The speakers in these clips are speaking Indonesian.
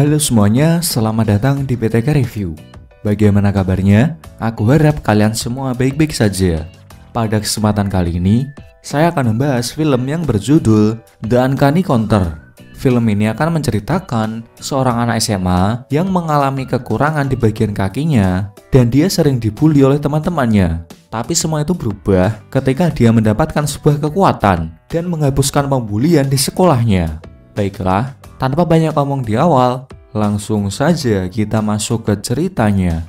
Halo semuanya, selamat datang di PTK Review. Bagaimana kabarnya? Aku harap kalian semua baik-baik saja. Pada kesempatan kali ini, saya akan membahas film yang berjudul The Uncanny Counter. Film ini akan menceritakan seorang anak SMA yang mengalami kekurangan di bagian kakinya dan dia sering dibully oleh teman-temannya. Tapi semua itu berubah ketika dia mendapatkan sebuah kekuatan dan menghapuskan pembulian di sekolahnya. Baiklah, tanpa banyak omong di awal, langsung saja kita masuk ke ceritanya.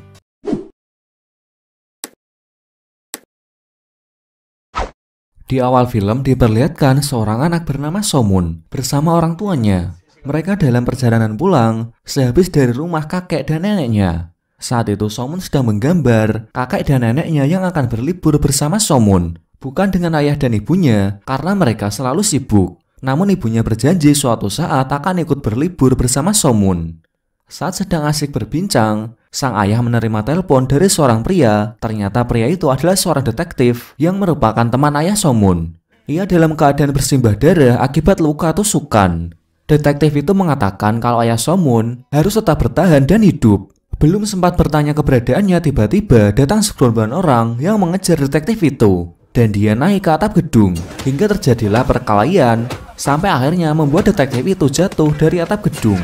Di awal film diperlihatkan seorang anak bernama Somun bersama orang tuanya. Mereka dalam perjalanan pulang sehabis dari rumah kakek dan neneknya. Saat itu Somun sedang menggambar kakek dan neneknya yang akan berlibur bersama Somun, bukan dengan ayah dan ibunya karena mereka selalu sibuk. Namun ibunya berjanji suatu saat akan ikut berlibur bersama Somun. Saat sedang asik berbincang, sang ayah menerima telepon dari seorang pria. Ternyata pria itu adalah seorang detektif yang merupakan teman ayah Somun. Ia dalam keadaan bersimbah darah akibat luka tusukan. Detektif itu mengatakan kalau ayah Somun harus tetap bertahan dan hidup. Belum sempat bertanya keberadaannya, tiba-tiba datang segerombolan orang yang mengejar detektif itu. Dan dia naik ke atap gedung, hingga terjadilah perkelahian sampai akhirnya membuat detektif itu jatuh dari atap gedung.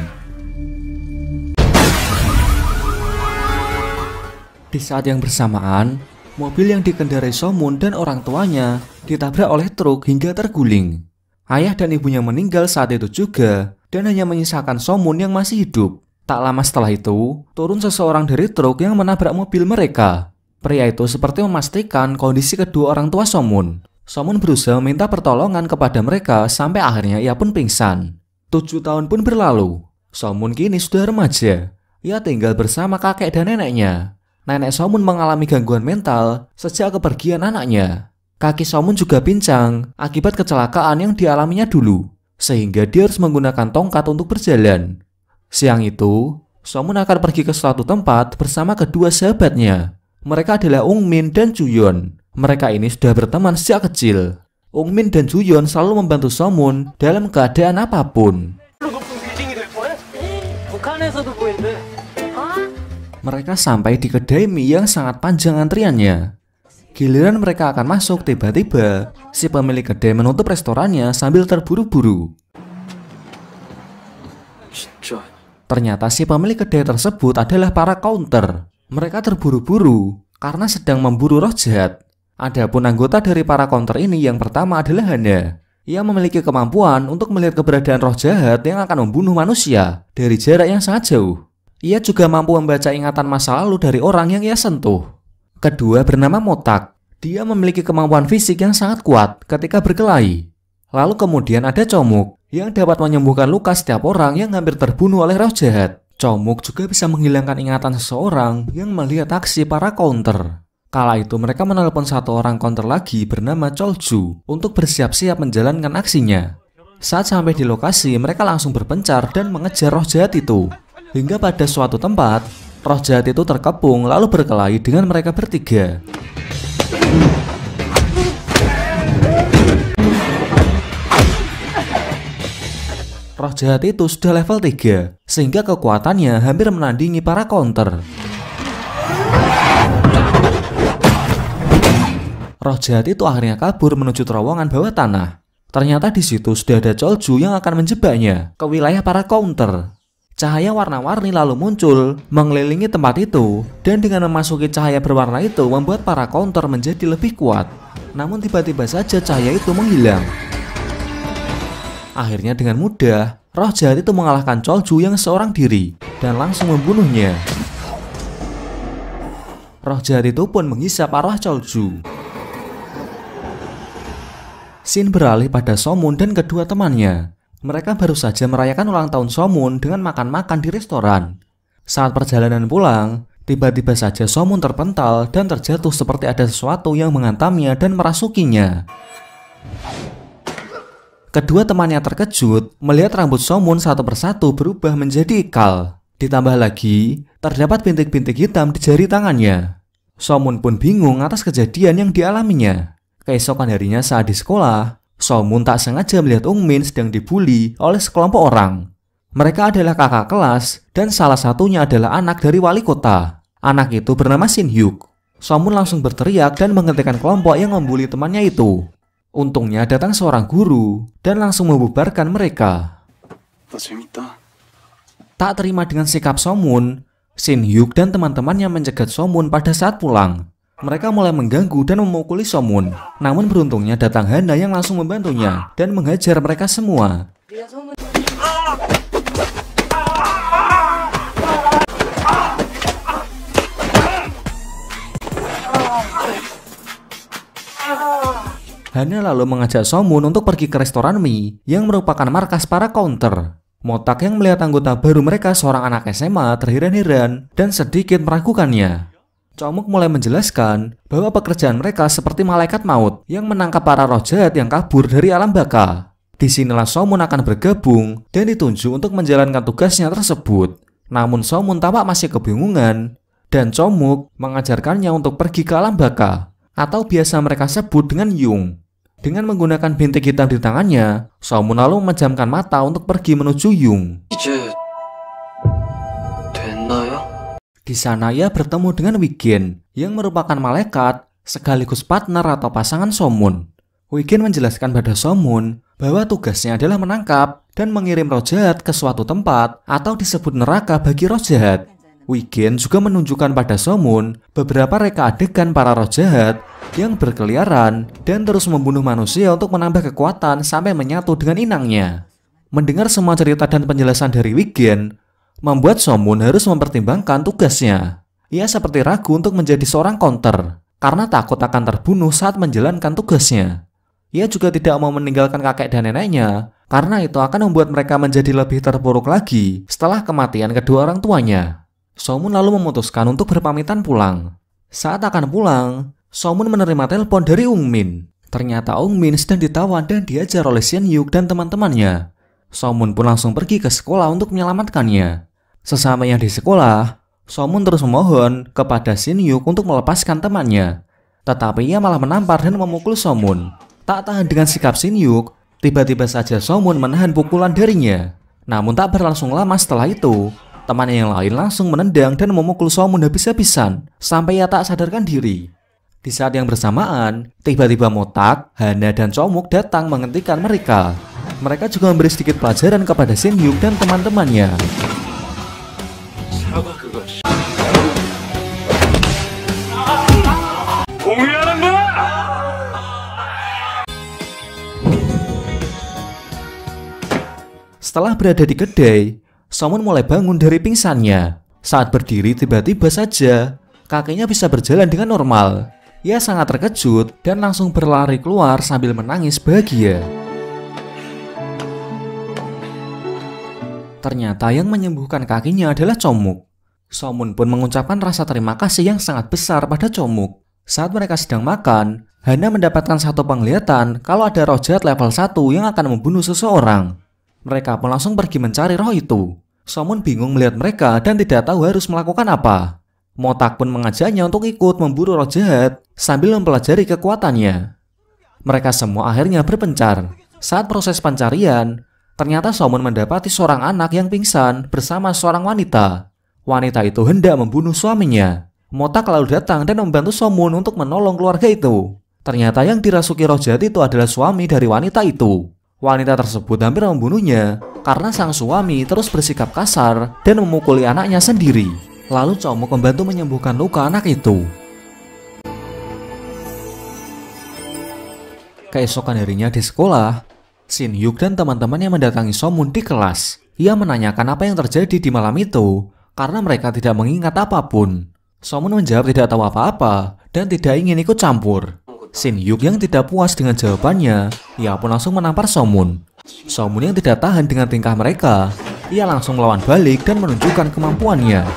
Di saat yang bersamaan, mobil yang dikendarai Somun dan orang tuanya ditabrak oleh truk hingga terguling. Ayah dan ibunya meninggal saat itu juga dan hanya menyisakan Somun yang masih hidup. Tak lama setelah itu, turun seseorang dari truk yang menabrak mobil mereka. Pria itu seperti memastikan kondisi kedua orang tua Somun. Somun berusaha minta pertolongan kepada mereka sampai akhirnya ia pun pingsan. Tujuh tahun pun berlalu. Somun kini sudah remaja. Ia tinggal bersama kakek dan neneknya. Nenek Somun mengalami gangguan mental sejak kepergian anaknya. Kaki Somun juga pincang akibat kecelakaan yang dialaminya dulu, sehingga dia harus menggunakan tongkat untuk berjalan. Siang itu, Somun akan pergi ke suatu tempat bersama kedua sahabatnya. Mereka adalah Ung Min dan Juyon. Mereka ini sudah berteman sejak kecil. Min dan Yeon selalu membantu Somun dalam keadaan apapun. Mereka sampai di kedai mie yang sangat panjang antriannya. Giliran mereka akan masuk, tiba-tiba si pemilik kedai menutup restorannya sambil terburu-buru. Ternyata si pemilik kedai tersebut adalah para counter. Mereka terburu-buru karena sedang memburu roh jahat. Adapun anggota dari para counter ini yang pertama adalah Hana. Ia memiliki kemampuan untuk melihat keberadaan roh jahat yang akan membunuh manusia dari jarak yang sangat jauh. Ia juga mampu membaca ingatan masa lalu dari orang yang ia sentuh. Kedua bernama Motak. Dia memiliki kemampuan fisik yang sangat kuat ketika berkelahi. Lalu kemudian ada Comuk yang dapat menyembuhkan luka setiap orang yang hampir terbunuh oleh roh jahat. Comuk juga bisa menghilangkan ingatan seseorang yang melihat aksi para counter. Kala itu mereka menelpon satu orang konter lagi bernama Cholju untuk bersiap-siap menjalankan aksinya. Saat sampai di lokasi, mereka langsung berpencar dan mengejar roh jahat itu. Hingga pada suatu tempat, roh jahat itu terkepung lalu berkelahi dengan mereka bertiga. Roh jahat itu sudah level 3, sehingga kekuatannya hampir menandingi para konter. Roh jahat itu akhirnya kabur menuju terowongan bawah tanah. Ternyata di situ sudah ada Cholju yang akan menjebaknya ke wilayah para counter. Cahaya warna-warni lalu muncul, mengelilingi tempat itu, dan dengan memasuki cahaya berwarna itu membuat para counter menjadi lebih kuat. Namun tiba-tiba saja cahaya itu menghilang. Akhirnya dengan mudah, roh jahat itu mengalahkan Cholju yang seorang diri, dan langsung membunuhnya. Roh jahat itu pun menghisap arah Cholju. Shin beralih pada Somun dan kedua temannya. Mereka baru saja merayakan ulang tahun Somun dengan makan-makan di restoran. Saat perjalanan pulang, tiba-tiba saja Somun terpental dan terjatuh seperti ada sesuatu yang menghantamnya dan merasukinya. Kedua temannya terkejut melihat rambut Somun satu persatu berubah menjadi ikal. Ditambah lagi, terdapat bintik-bintik hitam di jari tangannya. Somun pun bingung atas kejadian yang dialaminya. Keesokan harinya saat di sekolah, Somun tak sengaja melihat Ung Min sedang dibully oleh sekelompok orang. Mereka adalah kakak kelas dan salah satunya adalah anak dari wali kota. Anak itu bernama Shin Hyuk. Somun langsung berteriak dan menghentikan kelompok yang membuli temannya itu. Untungnya datang seorang guru dan langsung membubarkan mereka. Tak terima dengan sikap Somun, Shin Hyuk dan teman-temannya mencegat Somun pada saat pulang. Mereka mulai mengganggu dan memukuli Somun. Namun beruntungnya datang Hana yang langsung membantunya dan menghajar mereka semua. Hana lalu mengajak Somun untuk pergi ke restoran mie yang merupakan markas para counter. Motak yang melihat anggota baru mereka seorang anak SMA terheran-heran dan sedikit meragukannya. Comuk mulai menjelaskan bahwa pekerjaan mereka seperti malaikat maut yang menangkap para roh jahat yang kabur dari alam baka. Disinilah Somun akan bergabung dan ditunjuk untuk menjalankan tugasnya tersebut. Namun Somun tampak masih kebingungan dan Comuk mengajarkannya untuk pergi ke alam baka atau biasa mereka sebut dengan Yung. Dengan menggunakan bintik hitam di tangannya, Somun lalu memejamkan mata untuk pergi menuju Yung. Di sana ia bertemu dengan Wigen yang merupakan malaikat sekaligus partner atau pasangan Somun. Wigen menjelaskan pada Somun bahwa tugasnya adalah menangkap dan mengirim roh jahat ke suatu tempat atau disebut neraka bagi roh jahat. Wigen juga menunjukkan pada Somun beberapa reka adegan para roh jahat yang berkeliaran dan terus membunuh manusia untuk menambah kekuatan sampai menyatu dengan inangnya. Mendengar semua cerita dan penjelasan dari Wigen, membuat Somun harus mempertimbangkan tugasnya. Ia seperti ragu untuk menjadi seorang konter, karena takut akan terbunuh saat menjalankan tugasnya. Ia juga tidak mau meninggalkan kakek dan neneknya, karena itu akan membuat mereka menjadi lebih terpuruk lagi setelah kematian kedua orang tuanya. Somun lalu memutuskan untuk berpamitan pulang. Saat akan pulang, Somun menerima telepon dari Ung Min. Ternyata Ung Min sedang ditawan dan diajar oleh Shen Yuk dan teman-temannya. Somun pun langsung pergi ke sekolah untuk menyelamatkannya. Sesama yang di sekolah, Somun terus memohon kepada Shin Yuk untuk melepaskan temannya. Tetapi ia malah menampar dan memukul Somun. Tak tahan dengan sikap Shin Yuk, tiba-tiba saja Somun menahan pukulan darinya. Namun tak berlangsung lama setelah itu, temannya yang lain langsung menendang dan memukul Somun habis-habisan sampai ia tak sadarkan diri. Di saat yang bersamaan, tiba-tiba Motak, Hana, dan Somuk datang menghentikan mereka mereka juga memberi sedikit pelajaran kepada Shin Hyuk dan teman-temannya. Setelah berada di kedai, Somun mulai bangun dari pingsannya. Saat berdiri tiba-tiba saja, kakinya bisa berjalan dengan normal. Ia sangat terkejut dan langsung berlari keluar sambil menangis bahagia. Ternyata yang menyembuhkan kakinya adalah Comuk. Somun pun mengucapkan rasa terima kasih yang sangat besar pada Comuk. Saat mereka sedang makan, Hana mendapatkan satu penglihatan kalau ada roh jahat level 1 yang akan membunuh seseorang. Mereka pun langsung pergi mencari roh itu. Somun bingung melihat mereka dan tidak tahu harus melakukan apa. Motak pun mengajaknya untuk ikut memburu roh jahat sambil mempelajari kekuatannya. Mereka semua akhirnya berpencar. Saat proses pencarian, Ternyata Somun mendapati seorang anak yang pingsan bersama seorang wanita. Wanita itu hendak membunuh suaminya. Motak lalu datang dan membantu Somun untuk menolong keluarga itu. Ternyata yang dirasuki roh jahat itu adalah suami dari wanita itu. Wanita tersebut hampir membunuhnya karena sang suami terus bersikap kasar dan memukuli anaknya sendiri. Lalu Comuk membantu menyembuhkan luka anak itu. Keesokan harinya di sekolah, Sin Yuk dan teman-temannya mendatangi Somun di kelas. Ia menanyakan apa yang terjadi di malam itu, karena mereka tidak mengingat apapun. Somun menjawab tidak tahu apa-apa, dan tidak ingin ikut campur. Sin Yuk yang tidak puas dengan jawabannya, ia pun langsung menampar Somun. Somun yang tidak tahan dengan tingkah mereka, ia langsung melawan balik dan menunjukkan kemampuannya.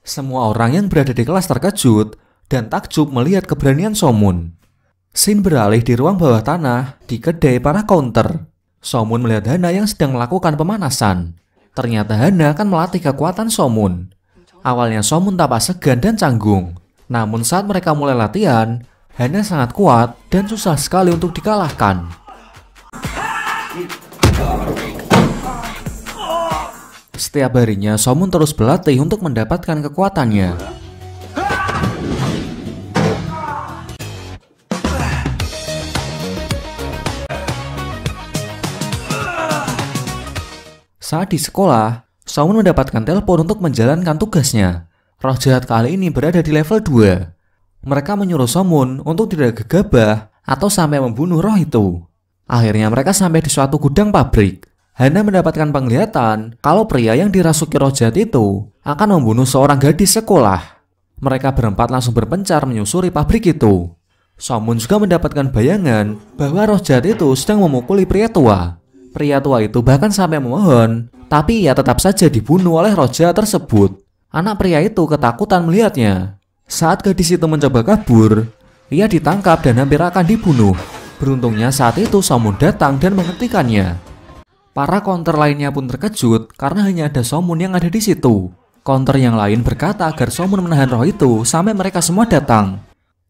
Semua orang yang berada di kelas terkejut dan takjub melihat keberanian Somun. Sin beralih di ruang bawah tanah di kedai para counter. Somun melihat Hana yang sedang melakukan pemanasan. Ternyata Hana akan melatih kekuatan Somun. Awalnya Somun tampak segan dan canggung. Namun saat mereka mulai latihan, Hana sangat kuat dan susah sekali untuk dikalahkan. Setiap harinya Somun terus berlatih untuk mendapatkan kekuatannya. Saat di sekolah, Samun mendapatkan telepon untuk menjalankan tugasnya. Roh jahat kali ini berada di level 2. Mereka menyuruh Samun untuk tidak gegabah atau sampai membunuh roh itu. Akhirnya mereka sampai di suatu gudang pabrik. Hana mendapatkan penglihatan kalau pria yang dirasuki roh jahat itu akan membunuh seorang gadis sekolah. Mereka berempat langsung berpencar menyusuri pabrik itu. Samun juga mendapatkan bayangan bahwa roh jahat itu sedang memukuli pria tua pria tua itu bahkan sampai memohon, tapi ia ya tetap saja dibunuh oleh roja tersebut. Anak pria itu ketakutan melihatnya. Saat gadis itu mencoba kabur, ia ditangkap dan hampir akan dibunuh. Beruntungnya saat itu Somun datang dan menghentikannya. Para konter lainnya pun terkejut karena hanya ada Somun yang ada di situ. Konter yang lain berkata agar Somun menahan roh itu sampai mereka semua datang.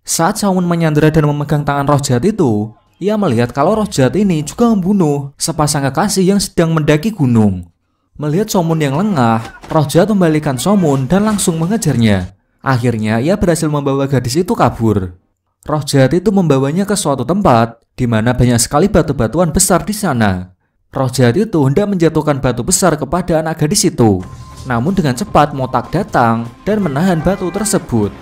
Saat Somun menyandera dan memegang tangan roh jahat itu, ia melihat kalau roh jahat ini juga membunuh sepasang kekasih yang sedang mendaki gunung. Melihat Somun yang lengah, roh jahat membalikan Somun dan langsung mengejarnya. Akhirnya ia berhasil membawa gadis itu kabur. Roh jahat itu membawanya ke suatu tempat di mana banyak sekali batu-batuan besar di sana. Roh jahat itu hendak menjatuhkan batu besar kepada anak gadis itu. Namun dengan cepat Motak datang dan menahan batu tersebut.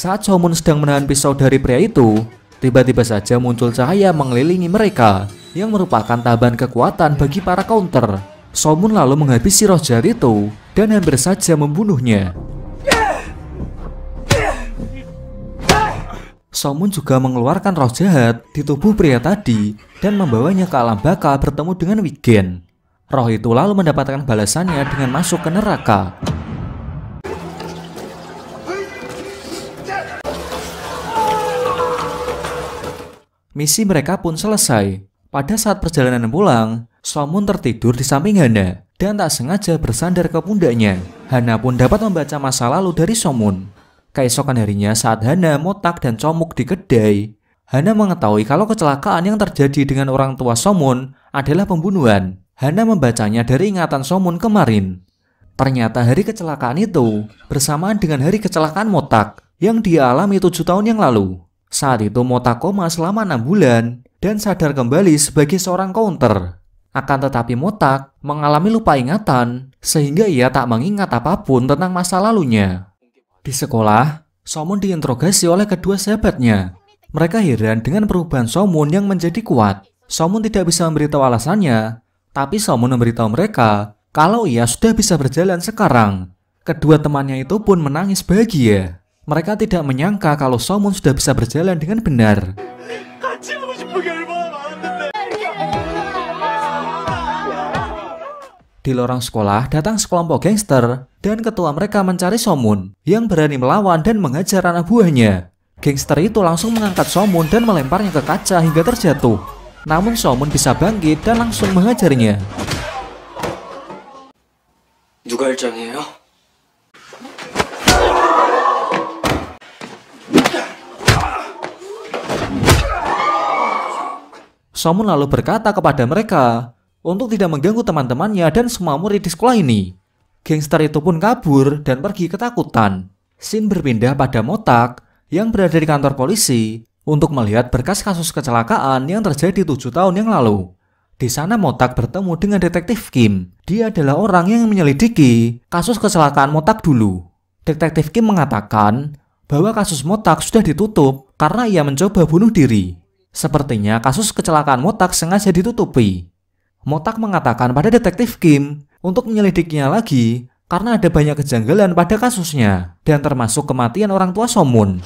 Saat Somon sedang menahan pisau dari pria itu, tiba-tiba saja muncul cahaya mengelilingi mereka yang merupakan tambahan kekuatan bagi para counter. Somun lalu menghabisi roh jahat itu dan hampir saja membunuhnya. Somun juga mengeluarkan roh jahat di tubuh pria tadi dan membawanya ke alam baka bertemu dengan Wigen. Roh itu lalu mendapatkan balasannya dengan masuk ke neraka. Misi mereka pun selesai. Pada saat perjalanan pulang, Somun tertidur di samping Hana dan tak sengaja bersandar ke pundaknya. Hana pun dapat membaca masa lalu dari Somun. Keesokan harinya saat Hana motak dan comuk di kedai, Hana mengetahui kalau kecelakaan yang terjadi dengan orang tua Somun adalah pembunuhan. Hana membacanya dari ingatan Somun kemarin. Ternyata hari kecelakaan itu bersamaan dengan hari kecelakaan motak yang dialami tujuh tahun yang lalu. Saat itu Motakoma selama 6 bulan dan sadar kembali sebagai seorang counter. Akan tetapi Motak mengalami lupa ingatan sehingga ia tak mengingat apapun tentang masa lalunya. Di sekolah, Somun diinterogasi oleh kedua sahabatnya. Mereka heran dengan perubahan Somun yang menjadi kuat. Somun tidak bisa memberitahu alasannya, tapi Somun memberitahu mereka kalau ia sudah bisa berjalan sekarang. Kedua temannya itu pun menangis bahagia. Mereka tidak menyangka kalau Somun sudah bisa berjalan dengan benar. Di lorong sekolah datang sekelompok gangster dan ketua mereka mencari Somun yang berani melawan dan mengajar anak buahnya. Gangster itu langsung mengangkat Somun dan melemparnya ke kaca hingga terjatuh. Namun Somun bisa bangkit dan langsung mengajarnya. 일장이에요? Somun lalu berkata kepada mereka untuk tidak mengganggu teman-temannya dan semua murid di sekolah ini. Gangster itu pun kabur dan pergi ketakutan. Sin berpindah pada Motak yang berada di kantor polisi untuk melihat berkas kasus kecelakaan yang terjadi tujuh tahun yang lalu. Di sana Motak bertemu dengan detektif Kim. Dia adalah orang yang menyelidiki kasus kecelakaan Motak dulu. Detektif Kim mengatakan bahwa kasus Motak sudah ditutup karena ia mencoba bunuh diri. Sepertinya kasus kecelakaan Motak sengaja ditutupi. Motak mengatakan pada detektif Kim untuk menyelidikinya lagi karena ada banyak kejanggalan pada kasusnya dan termasuk kematian orang tua Somun.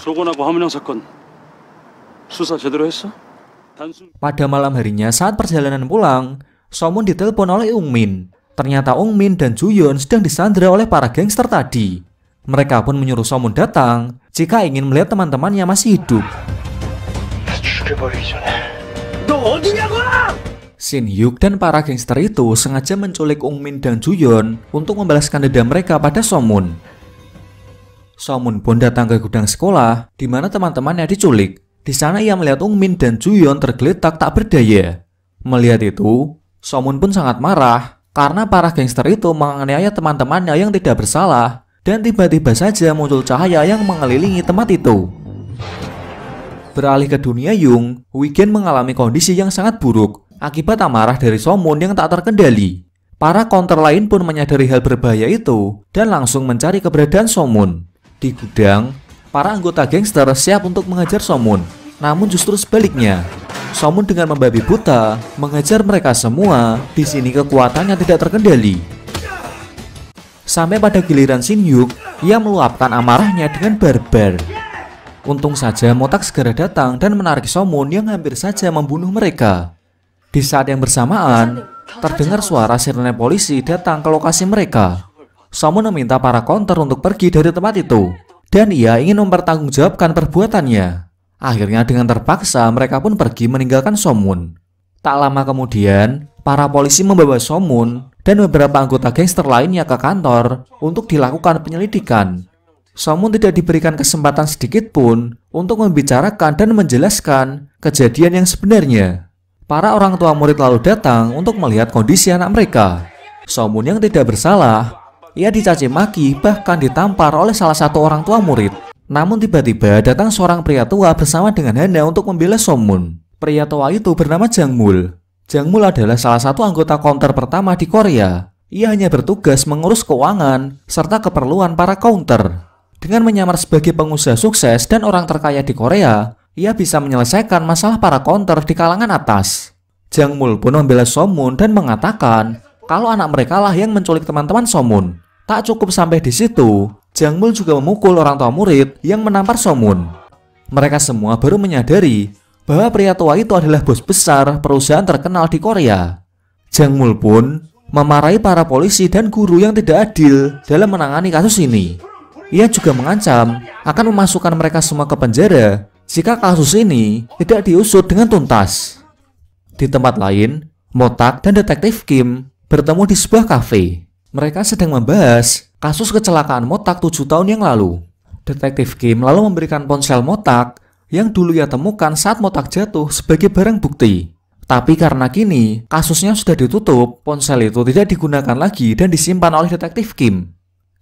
Pada malam harinya saat perjalanan pulang, Somun ditelepon oleh Ung Min. Ternyata Ung Min dan Juyon sedang disandra oleh para gangster tadi. Mereka pun menyuruh Somun datang jika ingin melihat teman-temannya masih hidup. Sin Hyuk dan para gangster itu sengaja menculik Ung Min dan Ju Yeon untuk membalaskan dendam mereka pada Somun. Somun pun datang ke gudang sekolah, di mana teman-temannya diculik. Di sana ia melihat Ung Min dan Ju Yeon tergeletak tak berdaya. Melihat itu, Somun pun sangat marah karena para gangster itu menganiaya teman-temannya yang tidak bersalah dan tiba-tiba saja muncul cahaya yang mengelilingi tempat itu beralih ke dunia Jung, Wigen mengalami kondisi yang sangat buruk akibat amarah dari Somun yang tak terkendali. Para counter lain pun menyadari hal berbahaya itu dan langsung mencari keberadaan Somun. Di gudang, para anggota gangster siap untuk mengejar Somun, Namun justru sebaliknya, Somun dengan membabi buta mengejar mereka semua. Di sini kekuatannya tidak terkendali. Sampai pada giliran Shin Yuk, ia meluapkan amarahnya dengan barbar. Untung saja Motak segera datang dan menarik Somun yang hampir saja membunuh mereka. Di saat yang bersamaan, terdengar suara sirene polisi datang ke lokasi mereka. Somun meminta para konter untuk pergi dari tempat itu, dan ia ingin mempertanggungjawabkan perbuatannya. Akhirnya dengan terpaksa mereka pun pergi meninggalkan Somun. Tak lama kemudian, para polisi membawa Somun dan beberapa anggota gangster lainnya ke kantor untuk dilakukan penyelidikan. Somun tidak diberikan kesempatan sedikit pun untuk membicarakan dan menjelaskan kejadian yang sebenarnya. Para orang tua murid lalu datang untuk melihat kondisi anak mereka. Somun yang tidak bersalah, ia dicaci maki bahkan ditampar oleh salah satu orang tua murid. Namun tiba-tiba datang seorang pria tua bersama dengan Hana untuk membela Somun. Pria tua itu bernama Jangmul. Jangmul adalah salah satu anggota counter pertama di Korea. Ia hanya bertugas mengurus keuangan serta keperluan para counter. Dengan menyamar sebagai pengusaha sukses dan orang terkaya di Korea, ia bisa menyelesaikan masalah para konter di kalangan atas. Jang Mul pun membela Somun dan mengatakan kalau anak mereka lah yang menculik teman-teman Somun. Tak cukup sampai di situ, Jang Mul juga memukul orang tua murid yang menampar Somun. Mereka semua baru menyadari bahwa pria tua itu adalah bos besar perusahaan terkenal di Korea. Jang Mul pun memarahi para polisi dan guru yang tidak adil dalam menangani kasus ini. Ia juga mengancam akan memasukkan mereka semua ke penjara jika kasus ini tidak diusut dengan tuntas. Di tempat lain, Motak dan detektif Kim bertemu di sebuah kafe. Mereka sedang membahas kasus kecelakaan Motak tujuh tahun yang lalu. Detektif Kim lalu memberikan ponsel Motak yang dulu ia temukan saat Motak jatuh sebagai barang bukti. Tapi karena kini kasusnya sudah ditutup, ponsel itu tidak digunakan lagi dan disimpan oleh detektif Kim.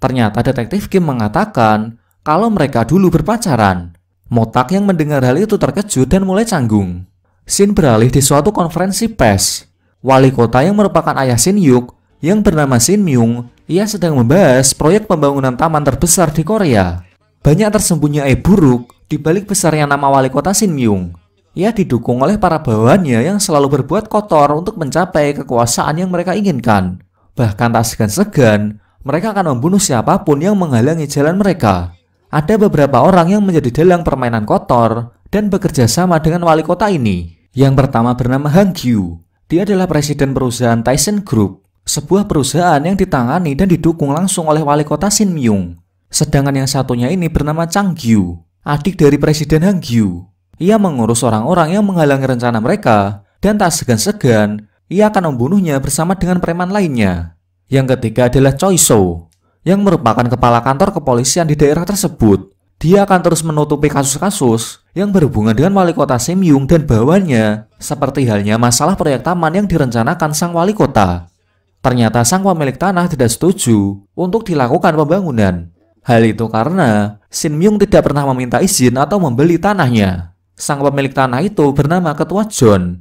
Ternyata detektif Kim mengatakan kalau mereka dulu berpacaran. Motak yang mendengar hal itu terkejut dan mulai canggung. Sin beralih di suatu konferensi pers. Wali kota yang merupakan ayah Sin Yuk yang bernama Shin Myung, ia sedang membahas proyek pembangunan taman terbesar di Korea. Banyak tersembunyi air buruk di balik besarnya nama wali kota Shin Myung. Ia didukung oleh para bawahannya yang selalu berbuat kotor untuk mencapai kekuasaan yang mereka inginkan. Bahkan tak segan-segan, mereka akan membunuh siapapun yang menghalangi jalan mereka. Ada beberapa orang yang menjadi dalang permainan kotor dan bekerja sama dengan wali kota ini. Yang pertama bernama Hang Kyu. Dia adalah presiden perusahaan Tyson Group, sebuah perusahaan yang ditangani dan didukung langsung oleh wali kota Shin Myung. Sedangkan yang satunya ini bernama Chang Kyu, adik dari presiden Hang Kyu. Ia mengurus orang-orang yang menghalangi rencana mereka dan tak segan-segan ia akan membunuhnya bersama dengan preman lainnya. Yang ketiga adalah Choi So, yang merupakan kepala kantor kepolisian di daerah tersebut. Dia akan terus menutupi kasus-kasus yang berhubungan dengan wali kota Sim Yung dan bawahnya, seperti halnya masalah proyek taman yang direncanakan sang wali kota. Ternyata sang pemilik tanah tidak setuju untuk dilakukan pembangunan. Hal itu karena Sim Yung tidak pernah meminta izin atau membeli tanahnya. Sang pemilik tanah itu bernama Ketua John.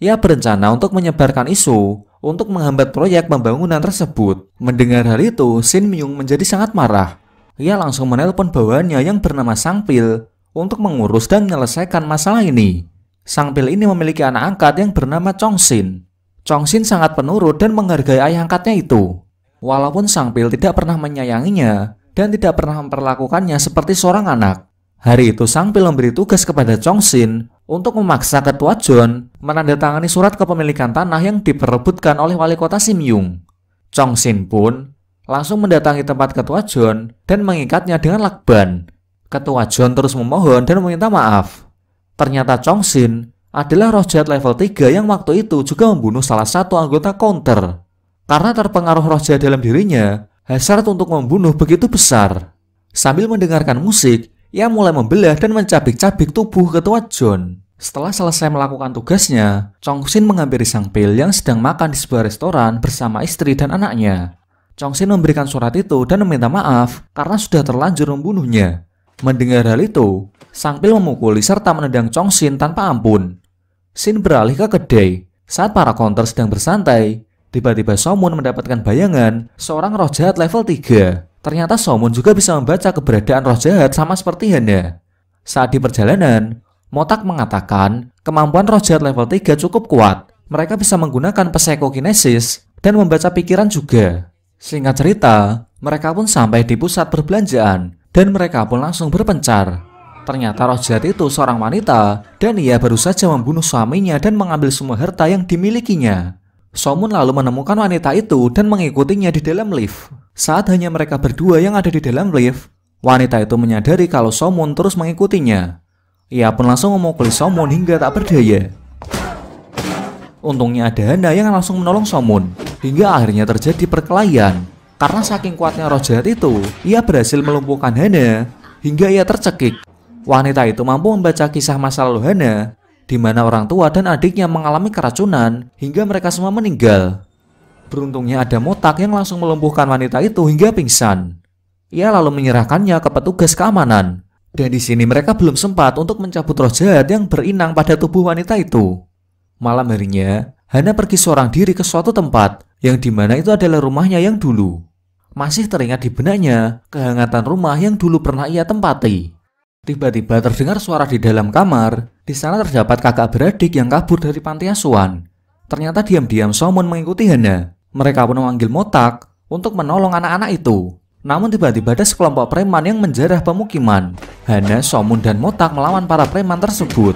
Ia berencana untuk menyebarkan isu untuk menghambat proyek pembangunan tersebut. Mendengar hal itu, Shin Myung menjadi sangat marah. Ia langsung menelpon bawahannya yang bernama Sang Pil untuk mengurus dan menyelesaikan masalah ini. Sang Pil ini memiliki anak angkat yang bernama Chong Shin. Chong Shin sangat penurut dan menghargai ayah angkatnya itu. Walaupun Sang Pil tidak pernah menyayanginya dan tidak pernah memperlakukannya seperti seorang anak. Hari itu Sang Pil memberi tugas kepada Chong Shin untuk memaksa ketua John menandatangani surat kepemilikan tanah yang diperebutkan oleh wali kota Simyung. Chong Sin pun langsung mendatangi tempat ketua John dan mengikatnya dengan lakban. Ketua John terus memohon dan meminta maaf. Ternyata Chong Sin adalah roh jahat level 3 yang waktu itu juga membunuh salah satu anggota counter. Karena terpengaruh roh jahat dalam dirinya, hasrat untuk membunuh begitu besar. Sambil mendengarkan musik, ia mulai membelah dan mencabik-cabik tubuh ketua John. Setelah selesai melakukan tugasnya, Chong mengambil menghampiri Sang Pil yang sedang makan di sebuah restoran bersama istri dan anaknya. Chong memberikan surat itu dan meminta maaf karena sudah terlanjur membunuhnya. Mendengar hal itu, Sang Pil memukuli serta menendang Chong tanpa ampun. Sin beralih ke kedai. Saat para konter sedang bersantai, tiba-tiba Somun mendapatkan bayangan seorang roh jahat level 3. Ternyata Somun juga bisa membaca keberadaan roh jahat sama seperti Hana. Saat di perjalanan, Motak mengatakan kemampuan roh jahat level 3 cukup kuat. Mereka bisa menggunakan pesekokinesis dan membaca pikiran juga. Singkat cerita, mereka pun sampai di pusat perbelanjaan dan mereka pun langsung berpencar. Ternyata roh jahat itu seorang wanita dan ia baru saja membunuh suaminya dan mengambil semua harta yang dimilikinya. Somun lalu menemukan wanita itu dan mengikutinya di dalam lift. Saat hanya mereka berdua yang ada di dalam lift, wanita itu menyadari kalau Somun terus mengikutinya. Ia pun langsung memukuli Somun hingga tak berdaya. Untungnya ada Hana yang langsung menolong Somun, hingga akhirnya terjadi perkelahian. Karena saking kuatnya roh jahat itu, ia berhasil melumpuhkan Hana, hingga ia tercekik. Wanita itu mampu membaca kisah masa lalu Hana, di mana orang tua dan adiknya mengalami keracunan hingga mereka semua meninggal. Beruntungnya ada motak yang langsung melumpuhkan wanita itu hingga pingsan. Ia lalu menyerahkannya ke petugas keamanan. Dan di sini mereka belum sempat untuk mencabut roh jahat yang berinang pada tubuh wanita itu. Malam harinya, Hana pergi seorang diri ke suatu tempat yang dimana itu adalah rumahnya yang dulu. Masih teringat di benaknya kehangatan rumah yang dulu pernah ia tempati. Tiba-tiba terdengar suara di dalam kamar di sana terdapat kakak beradik yang kabur dari panti asuhan. Ternyata diam-diam Somun mengikuti Hana. Mereka pun memanggil Motak untuk menolong anak-anak itu. Namun tiba-tiba ada sekelompok preman yang menjarah pemukiman. Hana, Somun, dan Motak melawan para preman tersebut.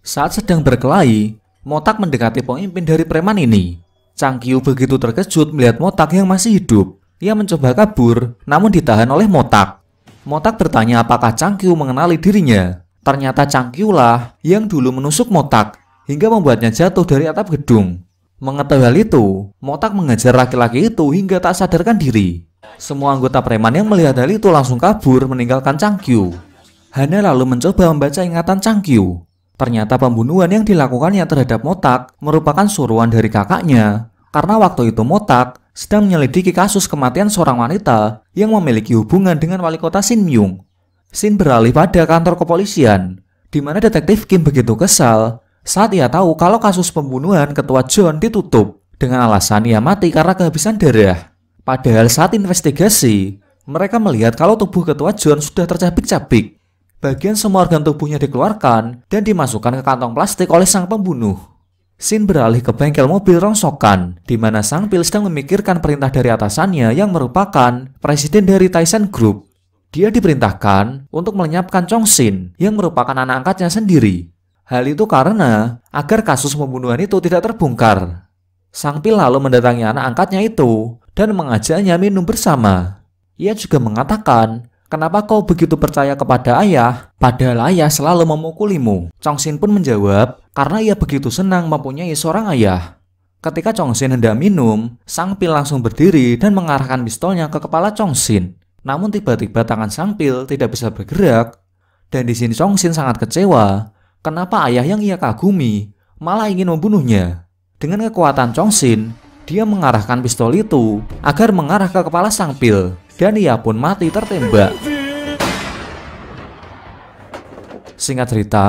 Saat sedang berkelahi, Motak mendekati pemimpin dari preman ini. Cangkiu begitu terkejut melihat Motak yang masih hidup. Ia mencoba kabur, namun ditahan oleh Motak. Motak bertanya apakah Changkyu mengenali dirinya. Ternyata lah yang dulu menusuk Motak hingga membuatnya jatuh dari atap gedung. Mengetahui hal itu, Motak mengejar laki-laki itu hingga tak sadarkan diri. Semua anggota preman yang melihat hal itu langsung kabur meninggalkan Changkyu. Hana lalu mencoba membaca ingatan Changkyu. Ternyata pembunuhan yang dilakukannya terhadap Motak merupakan suruhan dari kakaknya. Karena waktu itu Motak sedang menyelidiki kasus kematian seorang wanita yang memiliki hubungan dengan wali kota Sinmyung, Myung. Sin beralih pada kantor kepolisian, di mana detektif Kim begitu kesal saat ia tahu kalau kasus pembunuhan ketua John ditutup dengan alasan ia mati karena kehabisan darah. Padahal saat investigasi, mereka melihat kalau tubuh ketua John sudah tercabik-cabik. Bagian semua organ tubuhnya dikeluarkan dan dimasukkan ke kantong plastik oleh sang pembunuh. Sin beralih ke bengkel mobil rongsokan, di mana Sang Pil sedang memikirkan perintah dari atasannya yang merupakan presiden dari Tyson Group. Dia diperintahkan untuk melenyapkan Chong Sin yang merupakan anak angkatnya sendiri. Hal itu karena agar kasus pembunuhan itu tidak terbongkar. Sang Pil lalu mendatangi anak angkatnya itu dan mengajaknya minum bersama. Ia juga mengatakan Kenapa kau begitu percaya kepada ayah? Padahal ayah selalu memukulimu. Chongsin pun menjawab, karena ia begitu senang mempunyai seorang ayah. Ketika Chongsin hendak minum, Sang Pil langsung berdiri dan mengarahkan pistolnya ke kepala Chongsin. Namun tiba-tiba tangan Sang Pil tidak bisa bergerak. Dan di sini Chongsin sangat kecewa. Kenapa ayah yang ia kagumi malah ingin membunuhnya? Dengan kekuatan Chongsin, dia mengarahkan pistol itu agar mengarah ke kepala Sang Pil dan ia pun mati tertembak. Singkat cerita,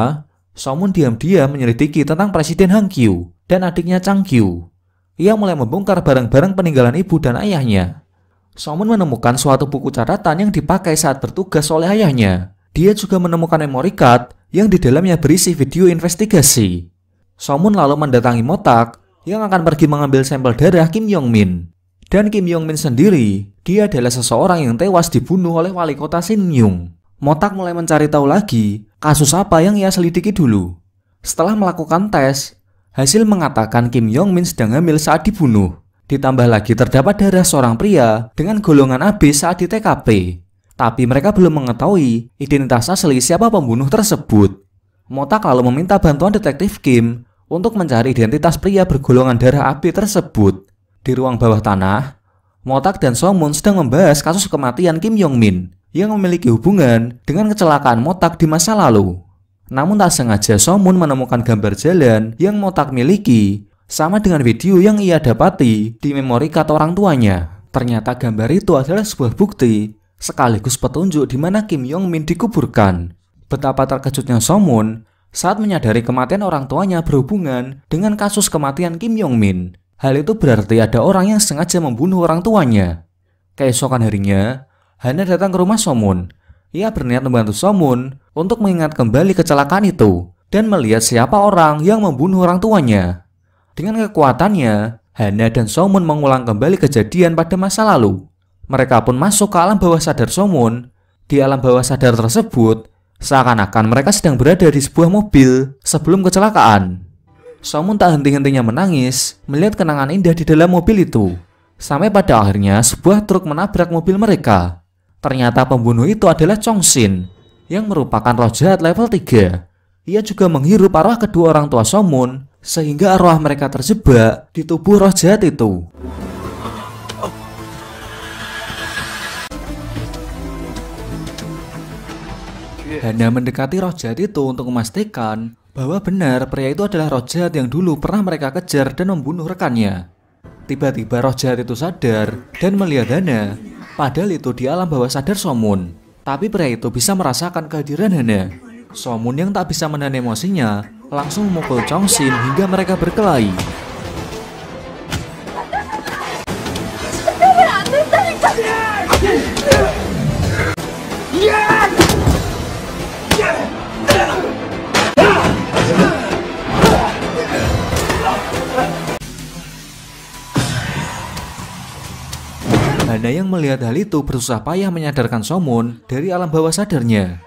Somun diam-diam menyelidiki tentang Presiden Hang Kyu dan adiknya Chang Kyu. Ia mulai membongkar barang-barang peninggalan ibu dan ayahnya. Somun menemukan suatu buku catatan yang dipakai saat bertugas oleh ayahnya. Dia juga menemukan memory card yang di dalamnya berisi video investigasi. Somun lalu mendatangi Motak yang akan pergi mengambil sampel darah Kim Yong Min. Dan Kim Yong Min sendiri, dia adalah seseorang yang tewas dibunuh oleh wali kota Yong. Motak mulai mencari tahu lagi kasus apa yang ia selidiki dulu. Setelah melakukan tes, hasil mengatakan Kim Yong Min sedang hamil saat dibunuh. Ditambah lagi terdapat darah seorang pria dengan golongan AB saat di TKP. Tapi mereka belum mengetahui identitas asli siapa pembunuh tersebut. Motak lalu meminta bantuan detektif Kim untuk mencari identitas pria bergolongan darah AB tersebut. Di ruang bawah tanah, Motak dan Somun sedang membahas kasus kematian Kim Yong Min yang memiliki hubungan dengan kecelakaan Motak di masa lalu. Namun tak sengaja Somun menemukan gambar jalan yang Motak miliki sama dengan video yang ia dapati di memori kata orang tuanya. Ternyata gambar itu adalah sebuah bukti sekaligus petunjuk di mana Kim Yong Min dikuburkan. Betapa terkejutnya Somun saat menyadari kematian orang tuanya berhubungan dengan kasus kematian Kim Yong Min. Hal itu berarti ada orang yang sengaja membunuh orang tuanya. Keesokan harinya, Hana datang ke rumah Somun. Ia berniat membantu Somun untuk mengingat kembali kecelakaan itu dan melihat siapa orang yang membunuh orang tuanya. Dengan kekuatannya, Hana dan Somun mengulang kembali kejadian pada masa lalu. Mereka pun masuk ke alam bawah sadar Somun. Di alam bawah sadar tersebut, seakan-akan mereka sedang berada di sebuah mobil sebelum kecelakaan. Somun tak henti-hentinya menangis melihat kenangan indah di dalam mobil itu. Sampai pada akhirnya sebuah truk menabrak mobil mereka. Ternyata pembunuh itu adalah Chong Chongsin yang merupakan roh jahat level 3. Ia juga menghirup arwah kedua orang tua Somun sehingga arwah mereka terjebak di tubuh roh jahat itu. Hana mendekati roh jahat itu untuk memastikan bahwa benar pria itu adalah roh jahat yang dulu pernah mereka kejar dan membunuh rekannya. Tiba-tiba roh jahat itu sadar dan melihat Hana, padahal itu di alam bawah sadar Somun. Tapi pria itu bisa merasakan kehadiran Hana. Somun yang tak bisa menahan emosinya langsung memukul Chongsin hingga mereka berkelahi. Yeah! Hana yang melihat hal itu bersusah payah menyadarkan Somun dari alam bawah sadarnya.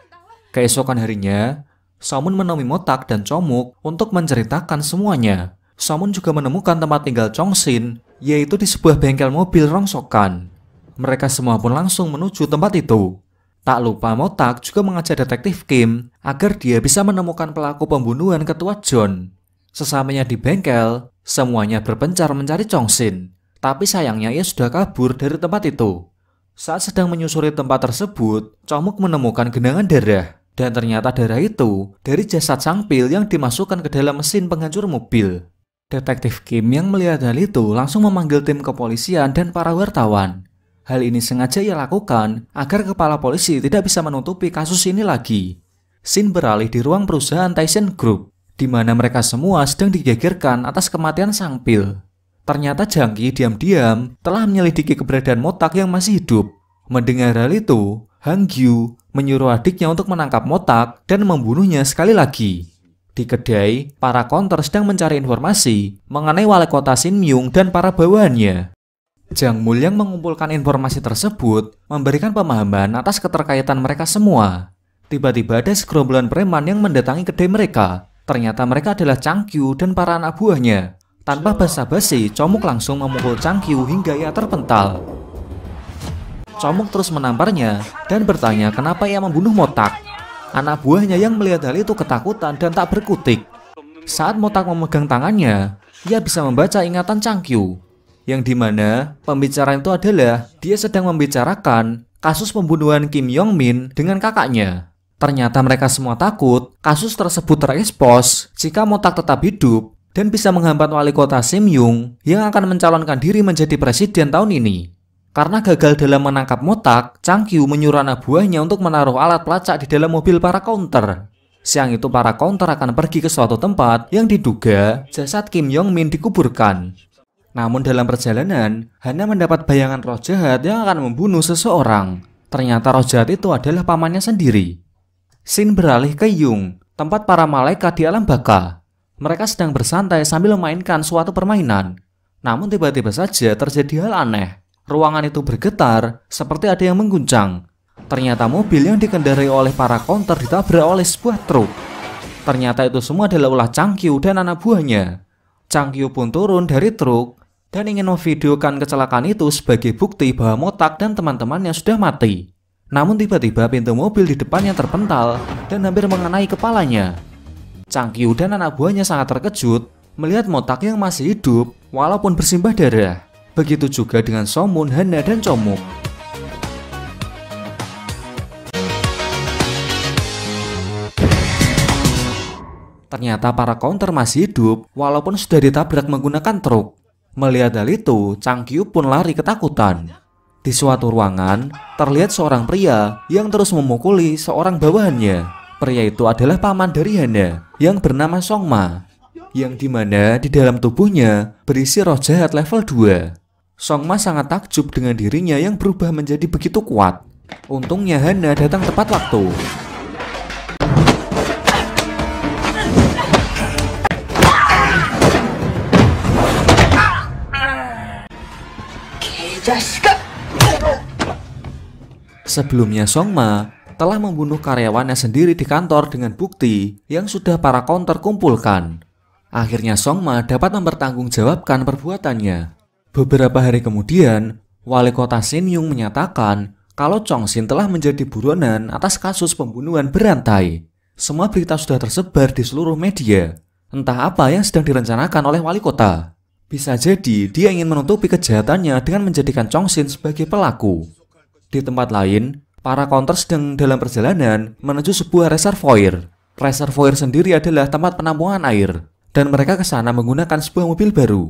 Keesokan harinya, Somun menemui Motak dan Comuk untuk menceritakan semuanya. Somun juga menemukan tempat tinggal Chongsin, yaitu di sebuah bengkel mobil rongsokan. Mereka semua pun langsung menuju tempat itu. Tak lupa Motak juga mengajak detektif Kim agar dia bisa menemukan pelaku pembunuhan ketua John. Sesamanya di bengkel, semuanya berpencar mencari Chongsin. Tapi sayangnya ia sudah kabur dari tempat itu. Saat sedang menyusuri tempat tersebut, Comuk menemukan genangan darah. Dan ternyata darah itu dari jasad sang pil yang dimasukkan ke dalam mesin penghancur mobil. Detektif Kim yang melihat hal itu langsung memanggil tim kepolisian dan para wartawan. Hal ini sengaja ia lakukan agar kepala polisi tidak bisa menutupi kasus ini lagi. Sin beralih di ruang perusahaan Tyson Group, di mana mereka semua sedang digegerkan atas kematian sang pil. Ternyata Jangki diam-diam telah menyelidiki keberadaan Motak yang masih hidup. Mendengar hal itu, Hang Gyu menyuruh adiknya untuk menangkap Motak dan membunuhnya sekali lagi. Di kedai, para konter sedang mencari informasi mengenai wali kota Sin Myung dan para bawahannya. Jang Mul yang mengumpulkan informasi tersebut memberikan pemahaman atas keterkaitan mereka semua. Tiba-tiba ada segerombolan preman yang mendatangi kedai mereka. Ternyata mereka adalah Chang Kyu dan para anak buahnya tanpa basa-basi, Comuk langsung memukul Changkyu hingga ia terpental. Comuk terus menamparnya dan bertanya kenapa ia membunuh Motak. Anak buahnya yang melihat hal itu ketakutan dan tak berkutik. Saat Motak memegang tangannya, ia bisa membaca ingatan Changkyu. Yang dimana pembicaraan itu adalah dia sedang membicarakan kasus pembunuhan Kim Yong Min dengan kakaknya. Ternyata mereka semua takut kasus tersebut terekspos jika Motak tetap hidup dan bisa menghambat wali kota Sim Simyung yang akan mencalonkan diri menjadi presiden tahun ini. Karena gagal dalam menangkap Motak, Chang Kyu menyuruh anak buahnya untuk menaruh alat pelacak di dalam mobil para counter. Siang itu para counter akan pergi ke suatu tempat yang diduga jasad Kim Yong Min dikuburkan. Namun dalam perjalanan, Hana mendapat bayangan roh jahat yang akan membunuh seseorang. Ternyata roh jahat itu adalah pamannya sendiri. Sin beralih ke Yung, tempat para malaikat di alam baka. Mereka sedang bersantai sambil memainkan suatu permainan. Namun tiba-tiba saja terjadi hal aneh. Ruangan itu bergetar seperti ada yang mengguncang. Ternyata mobil yang dikendarai oleh para konter ditabrak oleh sebuah truk. Ternyata itu semua adalah ulah Changkyu dan anak buahnya. Changkyu pun turun dari truk dan ingin memvideokan kecelakaan itu sebagai bukti bahwa Motak dan teman-temannya sudah mati. Namun tiba-tiba pintu mobil di depannya terpental dan hampir mengenai kepalanya. Changkyu dan anak buahnya sangat terkejut melihat Motak yang masih hidup walaupun bersimbah darah. Begitu juga dengan Somun, Hana, dan Chomuk. Ternyata para counter masih hidup walaupun sudah ditabrak menggunakan truk. Melihat hal itu, Changkyu pun lari ketakutan. Di suatu ruangan, terlihat seorang pria yang terus memukuli seorang bawahannya. Pria itu adalah paman dari Hana yang bernama Songma, yang dimana di dalam tubuhnya berisi roh jahat level 2. Songma sangat takjub dengan dirinya yang berubah menjadi begitu kuat. Untungnya Hana datang tepat waktu. Sebelumnya Songma telah membunuh karyawannya sendiri di kantor dengan bukti yang sudah para konter kumpulkan. Akhirnya Song Ma dapat mempertanggungjawabkan perbuatannya. Beberapa hari kemudian, wali kota Yung menyatakan kalau Chong Xin telah menjadi buronan atas kasus pembunuhan berantai. Semua berita sudah tersebar di seluruh media, entah apa yang sedang direncanakan oleh wali kota. Bisa jadi dia ingin menutupi kejahatannya dengan menjadikan Chong Xin sebagai pelaku. Di tempat lain, Para counter sedang dalam perjalanan menuju sebuah reservoir. Reservoir sendiri adalah tempat penampungan air, dan mereka ke sana menggunakan sebuah mobil baru.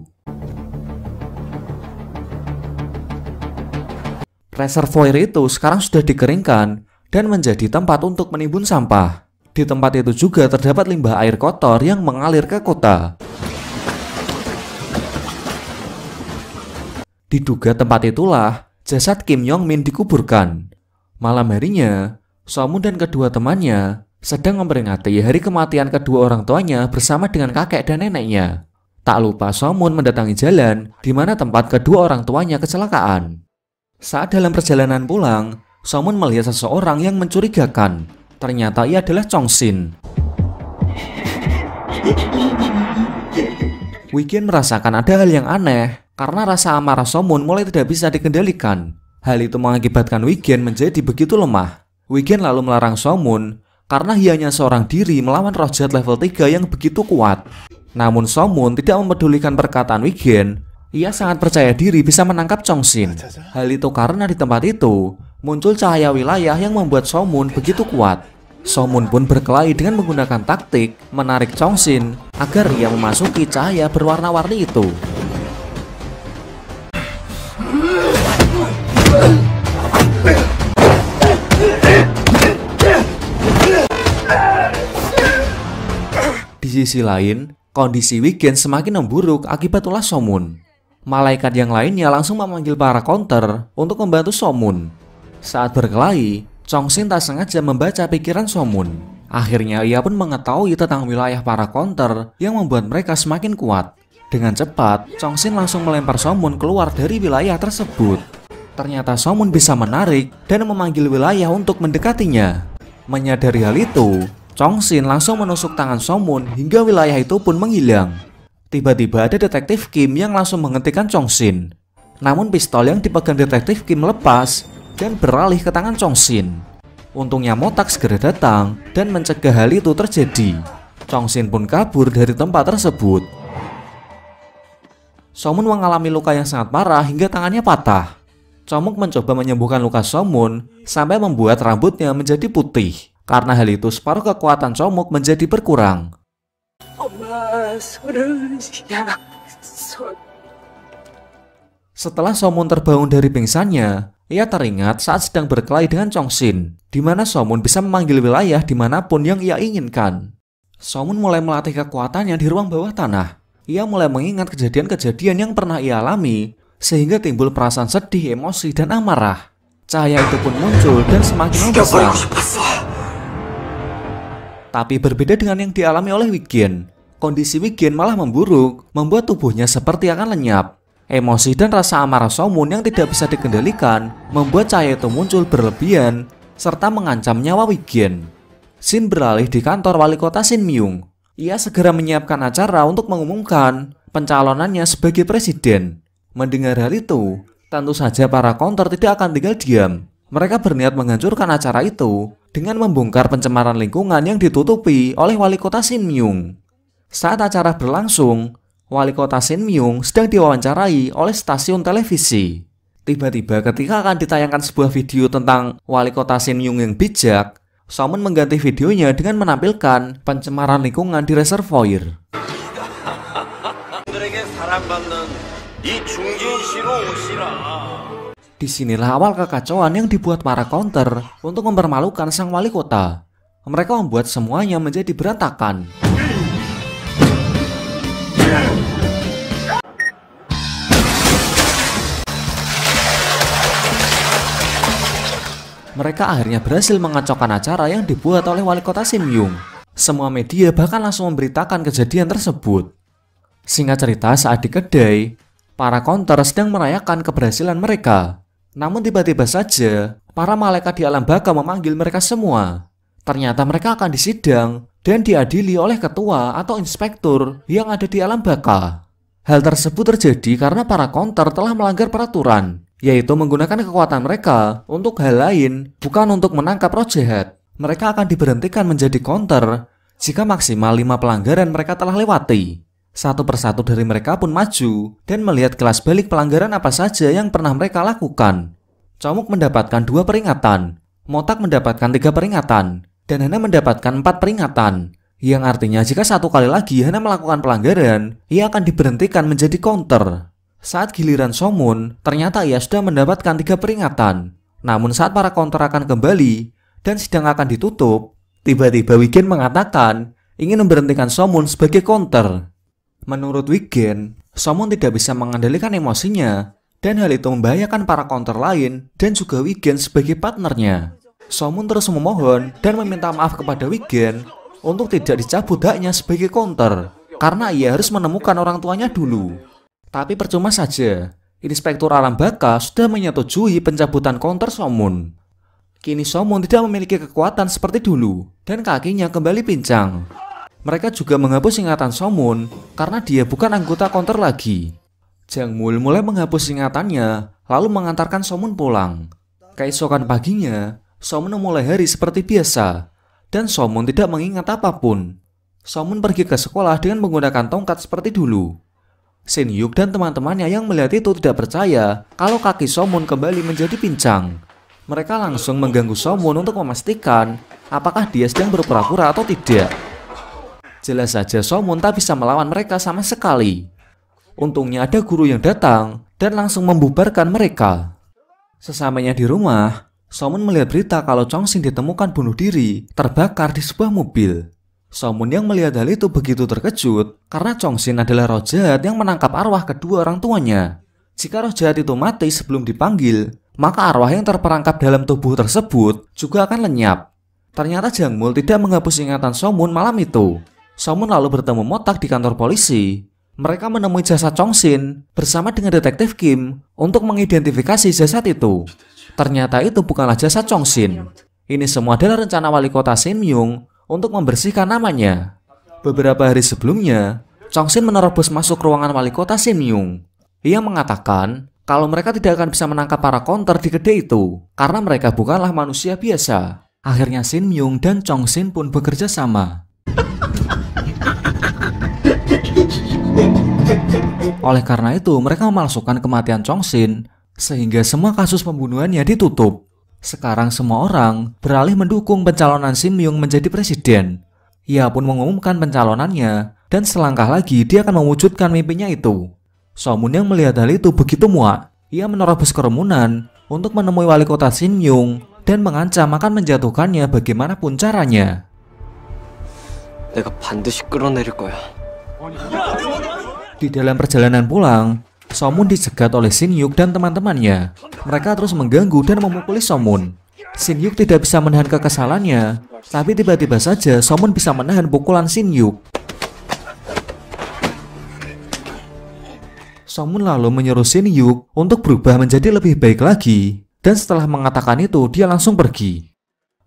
Reservoir itu sekarang sudah dikeringkan dan menjadi tempat untuk menimbun sampah. Di tempat itu juga terdapat limbah air kotor yang mengalir ke kota. Diduga tempat itulah jasad Kim Yong Min dikuburkan. Malam harinya, Somun dan kedua temannya sedang memperingati hari kematian kedua orang tuanya bersama dengan kakek dan neneknya. Tak lupa Somun mendatangi jalan di mana tempat kedua orang tuanya kecelakaan. Saat dalam perjalanan pulang, Somun melihat seseorang yang mencurigakan. Ternyata ia adalah Chongsin. Wigen merasakan ada hal yang aneh karena rasa amarah Somun mulai tidak bisa dikendalikan. Hal itu mengakibatkan Wigen menjadi begitu lemah. Wigen lalu melarang Somun karena hianya seorang diri melawan roh jahat level 3 yang begitu kuat. Namun Somun tidak mempedulikan perkataan Wigen. Ia sangat percaya diri bisa menangkap Chongxin. Hal itu karena di tempat itu muncul cahaya wilayah yang membuat Somun begitu kuat. Somun pun berkelahi dengan menggunakan taktik menarik Chongxin agar ia memasuki cahaya berwarna-warni itu. sisi lain, kondisi Wigan semakin memburuk akibat ulah Somun. Malaikat yang lainnya langsung memanggil para konter untuk membantu Somun. Saat berkelahi, Chongsin tak sengaja membaca pikiran Somun. Akhirnya ia pun mengetahui tentang wilayah para konter yang membuat mereka semakin kuat. Dengan cepat, Chongsin langsung melempar Somun keluar dari wilayah tersebut. Ternyata Somun bisa menarik dan memanggil wilayah untuk mendekatinya. Menyadari hal itu, Chong Sin langsung menusuk tangan Somun hingga wilayah itu pun menghilang. Tiba-tiba ada detektif Kim yang langsung menghentikan Chong Sin. Namun pistol yang dipegang detektif Kim lepas dan beralih ke tangan Chong Sin. Untungnya Motak segera datang dan mencegah hal itu terjadi. Chong Sin pun kabur dari tempat tersebut. Somun mengalami luka yang sangat parah hingga tangannya patah. Chomuk mencoba menyembuhkan luka Somun sampai membuat rambutnya menjadi putih. Karena hal itu separuh kekuatan Somuk menjadi berkurang. Setelah Somun terbangun dari pingsannya, ia teringat saat sedang berkelahi dengan Chongxin, di mana Somun bisa memanggil wilayah dimanapun yang ia inginkan. Somun mulai melatih kekuatannya di ruang bawah tanah. Ia mulai mengingat kejadian-kejadian yang pernah ia alami, sehingga timbul perasaan sedih, emosi, dan amarah. Cahaya itu pun muncul dan semakin membesar. Tapi berbeda dengan yang dialami oleh Wigen. Kondisi Wigen malah memburuk, membuat tubuhnya seperti akan lenyap. Emosi dan rasa amarah Somun yang tidak bisa dikendalikan membuat cahaya itu muncul berlebihan serta mengancam nyawa Wigen. Shin beralih di kantor wali kota Sin Myung. Ia segera menyiapkan acara untuk mengumumkan pencalonannya sebagai presiden. Mendengar hal itu, tentu saja para kontor tidak akan tinggal diam. Mereka berniat menghancurkan acara itu dengan membongkar pencemaran lingkungan yang ditutupi oleh wali kota Myung. Saat acara berlangsung, wali kota Myung sedang diwawancarai oleh stasiun televisi. Tiba-tiba ketika akan ditayangkan sebuah video tentang wali kota Myung yang bijak, Salmon mengganti videonya dengan menampilkan pencemaran lingkungan di reservoir. Disinilah awal kekacauan yang dibuat para counter untuk mempermalukan sang wali kota. Mereka membuat semuanya menjadi berantakan. Mereka akhirnya berhasil mengacaukan acara yang dibuat oleh wali kota Simyung. Semua media bahkan langsung memberitakan kejadian tersebut. Singkat cerita, saat di kedai, para konter sedang merayakan keberhasilan mereka. Namun tiba-tiba saja, para malaikat di alam baka memanggil mereka semua. Ternyata mereka akan disidang dan diadili oleh ketua atau inspektur yang ada di alam baka. Hal tersebut terjadi karena para konter telah melanggar peraturan, yaitu menggunakan kekuatan mereka untuk hal lain, bukan untuk menangkap roh jahat. Mereka akan diberhentikan menjadi konter jika maksimal lima pelanggaran mereka telah lewati. Satu persatu dari mereka pun maju dan melihat kelas balik pelanggaran apa saja yang pernah mereka lakukan. Comuk mendapatkan dua peringatan, Motak mendapatkan tiga peringatan, dan Hana mendapatkan empat peringatan. Yang artinya jika satu kali lagi Hana melakukan pelanggaran, ia akan diberhentikan menjadi counter. Saat giliran Somun, ternyata ia sudah mendapatkan tiga peringatan. Namun saat para counter akan kembali dan sidang akan ditutup, tiba-tiba Wigen mengatakan ingin memberhentikan Somun sebagai counter. Menurut Wigan, Somon tidak bisa mengendalikan emosinya, dan hal itu membahayakan para counter lain dan juga Wigan sebagai partnernya. Somun terus memohon dan meminta maaf kepada Wigan untuk tidak dicabut haknya sebagai counter, karena ia harus menemukan orang tuanya dulu. Tapi percuma saja, Inspektur Alam Baka sudah menyetujui pencabutan counter Somun. Kini Somun tidak memiliki kekuatan seperti dulu, dan kakinya kembali pincang. Mereka juga menghapus ingatan Somun karena dia bukan anggota konter lagi. Jang Mul mulai menghapus ingatannya lalu mengantarkan Somun pulang. Keesokan paginya, Somun memulai hari seperti biasa dan Somun tidak mengingat apapun. Somun pergi ke sekolah dengan menggunakan tongkat seperti dulu. Shin Yuk dan teman-temannya yang melihat itu tidak percaya kalau kaki Somun kembali menjadi pincang. Mereka langsung mengganggu Somun untuk memastikan apakah dia sedang berpura-pura atau tidak. Jelas saja Somun tak bisa melawan mereka sama sekali. Untungnya ada guru yang datang dan langsung membubarkan mereka. Sesamanya di rumah, Somun melihat berita kalau Xin ditemukan bunuh diri, terbakar di sebuah mobil. Somun yang melihat hal itu begitu terkejut karena Xin adalah roh jahat yang menangkap arwah kedua orang tuanya. Jika roh jahat itu mati sebelum dipanggil, maka arwah yang terperangkap dalam tubuh tersebut juga akan lenyap. Ternyata Jang Mul tidak menghapus ingatan Somun malam itu. Somun lalu bertemu Motak di kantor polisi. Mereka menemui jasad Chongsin bersama dengan detektif Kim untuk mengidentifikasi jasad itu. Ternyata itu bukanlah jasad Chongsin. Ini semua adalah rencana wali kota Sinmyung untuk membersihkan namanya. Beberapa hari sebelumnya, Chongsin menerobos masuk ruangan wali kota Sinmyung. Ia mengatakan kalau mereka tidak akan bisa menangkap para konter di gede itu karena mereka bukanlah manusia biasa. Akhirnya Sin dan Chongsin pun bekerja sama. Oleh karena itu, mereka memalsukan kematian Chongxin sehingga semua kasus pembunuhannya ditutup. Sekarang semua orang beralih mendukung pencalonan Sim Yong menjadi presiden. Ia pun mengumumkan pencalonannya dan selangkah lagi dia akan mewujudkan mimpinya itu. Somun yang melihat hal itu begitu muak. Ia menerobos kerumunan untuk menemui wali kota Sim Yung dan mengancam akan menjatuhkannya bagaimanapun caranya. 내가 반드시 끌어내릴 di dalam perjalanan pulang, Somun dicegat oleh Yuk dan teman-temannya. Mereka terus mengganggu dan memukuli Somun. Yuk tidak bisa menahan kekesalannya, tapi tiba-tiba saja Somun bisa menahan pukulan Yuk. Somun lalu menyuruh Yuk untuk berubah menjadi lebih baik lagi, dan setelah mengatakan itu dia langsung pergi.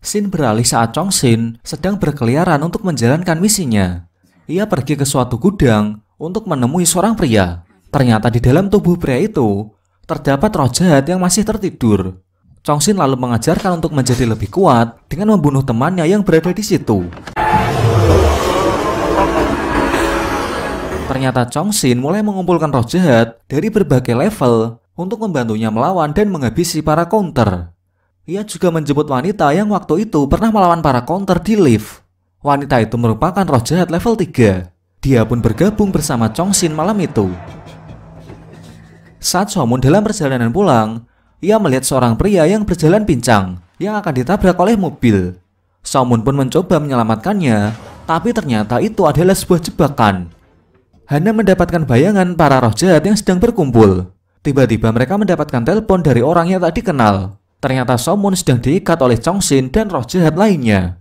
Shin beralih saat Chong Sin sedang berkeliaran untuk menjalankan misinya. Ia pergi ke suatu gudang untuk menemui seorang pria. Ternyata di dalam tubuh pria itu terdapat roh jahat yang masih tertidur. Chongxin lalu mengajarkan untuk menjadi lebih kuat dengan membunuh temannya yang berada di situ. Ternyata Chongxin mulai mengumpulkan roh jahat dari berbagai level untuk membantunya melawan dan menghabisi para counter. Ia juga menjemput wanita yang waktu itu pernah melawan para counter di lift. Wanita itu merupakan roh jahat level 3. Dia pun bergabung bersama Chongxin malam itu. Saat Somun dalam perjalanan pulang, ia melihat seorang pria yang berjalan pincang yang akan ditabrak oleh mobil. Somun pun mencoba menyelamatkannya, tapi ternyata itu adalah sebuah jebakan. Hana mendapatkan bayangan para roh jahat yang sedang berkumpul. Tiba-tiba mereka mendapatkan telepon dari orang yang tak dikenal. Ternyata Somun sedang diikat oleh Chongxin dan roh jahat lainnya.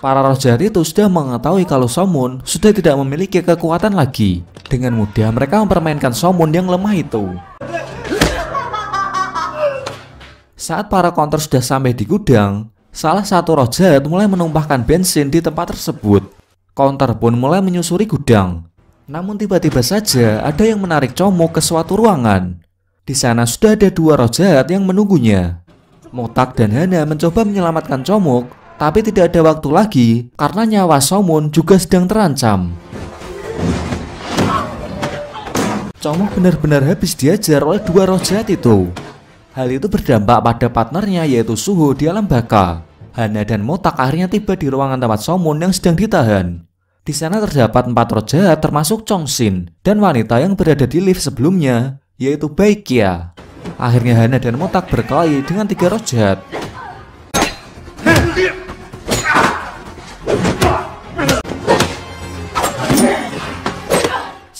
Para roh jahat itu sudah mengetahui kalau Somun sudah tidak memiliki kekuatan lagi. Dengan mudah mereka mempermainkan Somun yang lemah itu. Saat para counter sudah sampai di gudang, salah satu roh jahat mulai menumpahkan bensin di tempat tersebut. Counter pun mulai menyusuri gudang. Namun tiba-tiba saja ada yang menarik comok ke suatu ruangan. Di sana sudah ada dua roh jahat yang menunggunya. Motak dan Hana mencoba menyelamatkan Comuk tapi tidak ada waktu lagi karena nyawa Somun juga sedang terancam. Chongmu benar-benar habis diajar oleh dua roh jahat itu. Hal itu berdampak pada partnernya yaitu Suho di alam baka. Hana dan Motak akhirnya tiba di ruangan tempat Somun yang sedang ditahan. Di sana terdapat empat roh jahat termasuk Chongxin dan wanita yang berada di lift sebelumnya yaitu Baikia. Akhirnya Hana dan Motak berkelahi dengan tiga roh jahat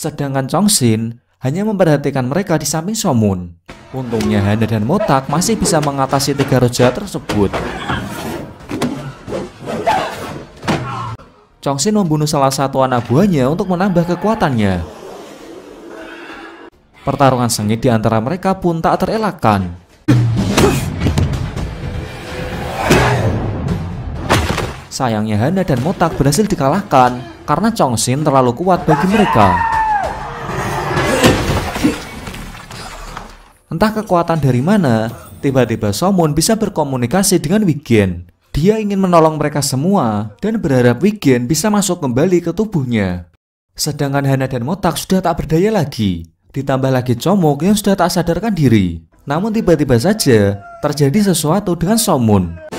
Sedangkan Chongxin hanya memperhatikan mereka di samping Somun. Untungnya Hana dan Motak masih bisa mengatasi tiga roja tersebut. Chongxin membunuh salah satu anak buahnya untuk menambah kekuatannya. Pertarungan sengit di antara mereka pun tak terelakkan. Sayangnya Hana dan Motak berhasil dikalahkan karena Chongxin terlalu kuat bagi mereka. Entah kekuatan dari mana, tiba-tiba Somun bisa berkomunikasi dengan Wigen. Dia ingin menolong mereka semua dan berharap Wigen bisa masuk kembali ke tubuhnya. Sedangkan Hana dan Motak sudah tak berdaya lagi. Ditambah lagi Comok yang sudah tak sadarkan diri. Namun tiba-tiba saja terjadi sesuatu dengan Somun.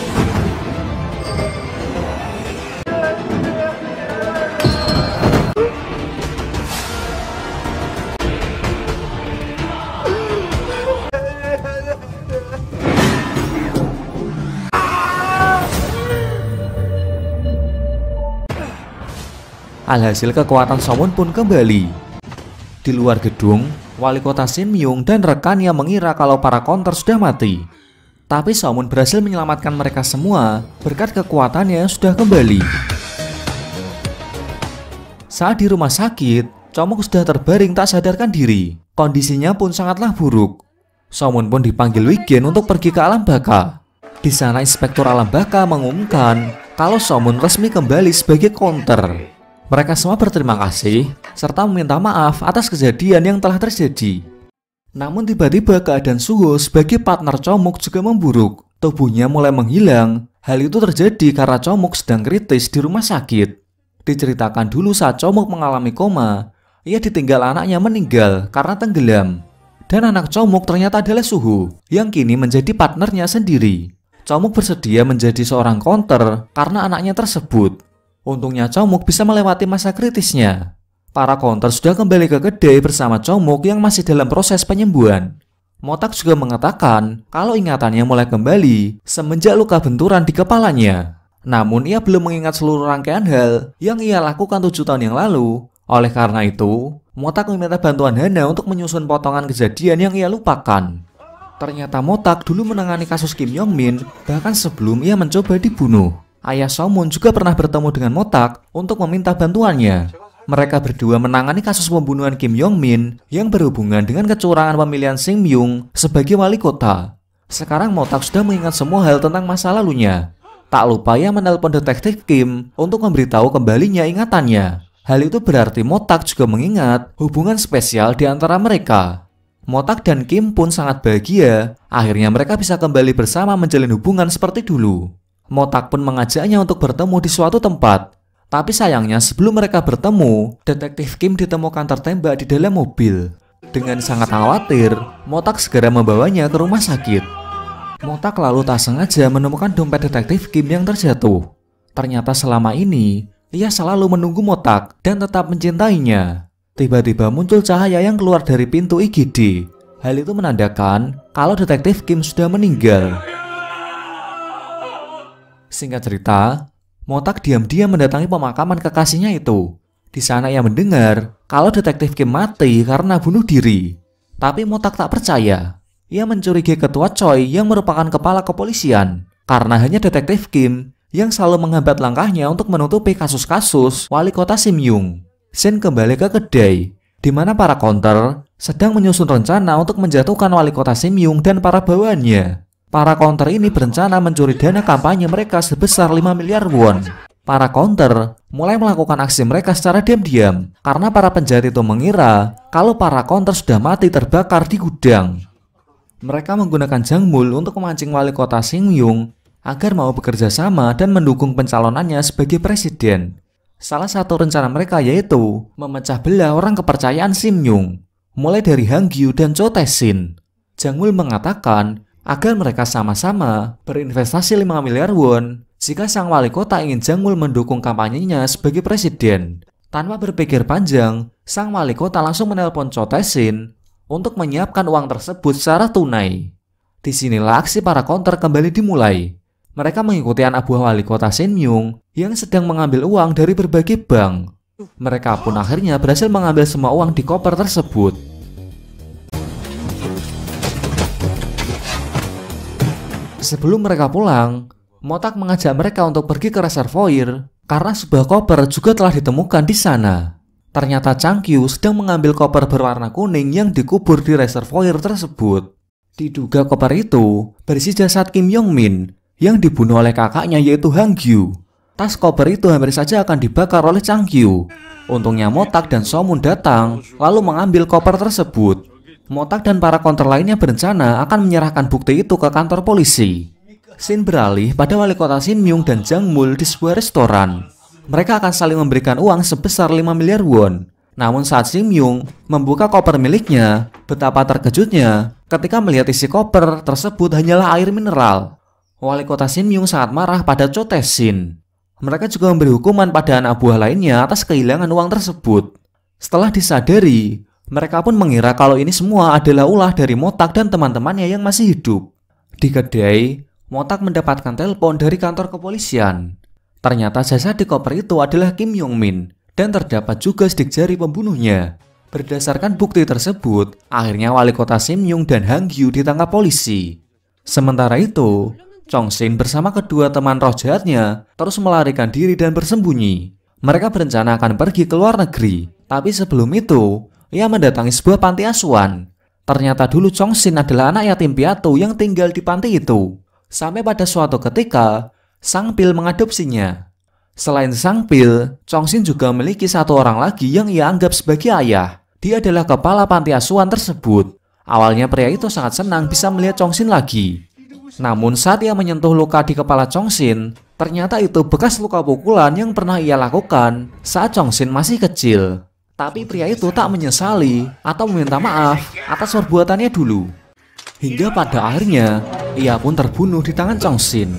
Alhasil kekuatan Somun pun kembali. Di luar gedung, wali kota Shin Myung dan rekannya mengira kalau para konter sudah mati. Tapi Somun berhasil menyelamatkan mereka semua berkat kekuatannya sudah kembali. Saat di rumah sakit, Chomuk sudah terbaring tak sadarkan diri. Kondisinya pun sangatlah buruk. Somun pun dipanggil Wigen untuk pergi ke alam baka. Di sana Inspektur Alam Baka mengumumkan kalau Somun resmi kembali sebagai konter. Mereka semua berterima kasih serta meminta maaf atas kejadian yang telah terjadi. Namun tiba-tiba keadaan Suho sebagai partner Comuk juga memburuk. Tubuhnya mulai menghilang. Hal itu terjadi karena Comuk sedang kritis di rumah sakit. Diceritakan dulu saat Comuk mengalami koma, ia ditinggal anaknya meninggal karena tenggelam. Dan anak Comuk ternyata adalah Suho yang kini menjadi partnernya sendiri. Comuk bersedia menjadi seorang konter karena anaknya tersebut. Untungnya Chomuk bisa melewati masa kritisnya. Para konter sudah kembali ke kedai bersama Chomuk yang masih dalam proses penyembuhan. Motak juga mengatakan kalau ingatannya mulai kembali semenjak luka benturan di kepalanya. Namun ia belum mengingat seluruh rangkaian hal yang ia lakukan tujuh tahun yang lalu. Oleh karena itu, Motak meminta bantuan Hana untuk menyusun potongan kejadian yang ia lupakan. Ternyata Motak dulu menangani kasus Kim Yong Min bahkan sebelum ia mencoba dibunuh ayah Saumun juga pernah bertemu dengan Motak untuk meminta bantuannya. Mereka berdua menangani kasus pembunuhan Kim Yong Min yang berhubungan dengan kecurangan pemilihan Sim Myung sebagai wali kota. Sekarang Motak sudah mengingat semua hal tentang masa lalunya. Tak lupa ia menelpon detektif Kim untuk memberitahu kembalinya ingatannya. Hal itu berarti Motak juga mengingat hubungan spesial di antara mereka. Motak dan Kim pun sangat bahagia, akhirnya mereka bisa kembali bersama menjalin hubungan seperti dulu. Motak pun mengajaknya untuk bertemu di suatu tempat. Tapi sayangnya sebelum mereka bertemu, detektif Kim ditemukan tertembak di dalam mobil. Dengan sangat khawatir, Motak segera membawanya ke rumah sakit. Motak lalu tak sengaja menemukan dompet detektif Kim yang terjatuh. Ternyata selama ini, ia selalu menunggu Motak dan tetap mencintainya. Tiba-tiba muncul cahaya yang keluar dari pintu IGD. Hal itu menandakan kalau detektif Kim sudah meninggal. Singkat cerita, Motak diam-diam mendatangi pemakaman kekasihnya itu. Di sana ia mendengar kalau detektif Kim mati karena bunuh diri. Tapi Motak tak percaya. Ia mencurigai ketua Choi yang merupakan kepala kepolisian karena hanya detektif Kim yang selalu menghambat langkahnya untuk menutupi kasus-kasus wali kota Simyung. Shin kembali ke kedai, di mana para konter sedang menyusun rencana untuk menjatuhkan wali kota Simyung dan para bawahannya. Para konter ini berencana mencuri dana kampanye mereka sebesar 5 miliar won. Para konter mulai melakukan aksi mereka secara diam-diam karena para penjahat itu mengira kalau para konter sudah mati terbakar di gudang. Mereka menggunakan Jangmul untuk memancing wali kota Singyung agar mau bekerja sama dan mendukung pencalonannya sebagai presiden. Salah satu rencana mereka yaitu memecah belah orang kepercayaan Yung, mulai dari Gyu dan Cho Tae Sin. Jangmul mengatakan agar mereka sama-sama berinvestasi 5 miliar won jika sang wali kota ingin jangul mendukung kampanyenya sebagai presiden. Tanpa berpikir panjang, sang wali kota langsung menelpon cotesin untuk menyiapkan uang tersebut secara tunai. Disinilah aksi para konter kembali dimulai. Mereka mengikuti anak buah wali kota Shin Myung yang sedang mengambil uang dari berbagai bank. Mereka pun akhirnya berhasil mengambil semua uang di koper tersebut. Sebelum mereka pulang, Motak mengajak mereka untuk pergi ke reservoir karena sebuah koper juga telah ditemukan di sana. Ternyata Changkyu sedang mengambil koper berwarna kuning yang dikubur di reservoir tersebut. Diduga koper itu berisi jasad Kim Yong Min yang dibunuh oleh kakaknya yaitu Hang Kyu. Tas koper itu hampir saja akan dibakar oleh Changkyu. Untungnya Motak dan Somun datang lalu mengambil koper tersebut. Motak dan para konter lainnya berencana akan menyerahkan bukti itu ke kantor polisi. Sin beralih pada wali kota Sin Myung dan Jang Mul di sebuah restoran. Mereka akan saling memberikan uang sebesar 5 miliar won. Namun saat Sin Myung membuka koper miliknya, betapa terkejutnya ketika melihat isi koper tersebut hanyalah air mineral. Wali kota Sin Myung sangat marah pada Cho Tae Sin. Mereka juga memberi hukuman pada anak buah lainnya atas kehilangan uang tersebut. Setelah disadari, mereka pun mengira kalau ini semua adalah ulah dari Motak dan teman-temannya yang masih hidup. Di kedai, Motak mendapatkan telepon dari kantor kepolisian. Ternyata jasad di koper itu adalah Kim Yong Min dan terdapat juga sidik jari pembunuhnya. Berdasarkan bukti tersebut, akhirnya wali kota Simyung dan Hang Yu ditangkap polisi. Sementara itu, Chong Sin bersama kedua teman roh jahatnya terus melarikan diri dan bersembunyi. Mereka berencana akan pergi ke luar negeri, tapi sebelum itu, ia mendatangi sebuah panti asuhan. Ternyata dulu Chong Sin adalah anak yatim piatu yang tinggal di panti itu. Sampai pada suatu ketika, Sang Pil mengadopsinya. Selain Sang Pil, Chong Sin juga memiliki satu orang lagi yang ia anggap sebagai ayah. Dia adalah kepala panti asuhan tersebut. Awalnya pria itu sangat senang bisa melihat Chong Sin lagi. Namun saat ia menyentuh luka di kepala Chong Sin, ternyata itu bekas luka pukulan yang pernah ia lakukan saat Chong Sin masih kecil. Tapi pria itu tak menyesali atau meminta maaf atas perbuatannya dulu. Hingga pada akhirnya, ia pun terbunuh di tangan Chong Xin.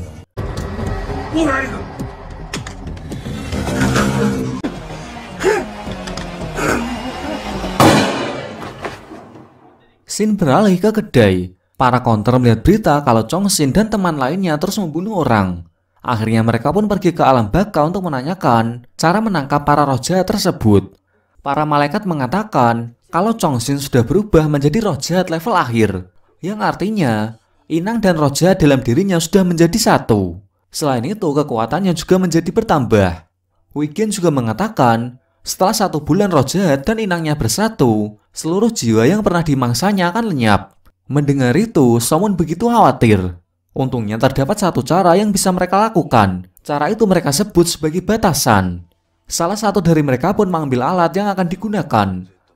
Xin beralih ke kedai. Para konter melihat berita kalau Chong Xin dan teman lainnya terus membunuh orang. Akhirnya mereka pun pergi ke alam baka untuk menanyakan cara menangkap para roja tersebut. Para malaikat mengatakan kalau Chongxin sudah berubah menjadi roh jahat level akhir, yang artinya inang dan roh jahat dalam dirinya sudah menjadi satu. Selain itu, kekuatannya juga menjadi bertambah. Wigan juga mengatakan, setelah satu bulan roh jahat dan inangnya bersatu, seluruh jiwa yang pernah dimangsanya akan lenyap. Mendengar itu, Somun begitu khawatir. Untungnya terdapat satu cara yang bisa mereka lakukan. Cara itu mereka sebut sebagai batasan. Salah satu dari mereka pun mengambil alat yang akan digunakan.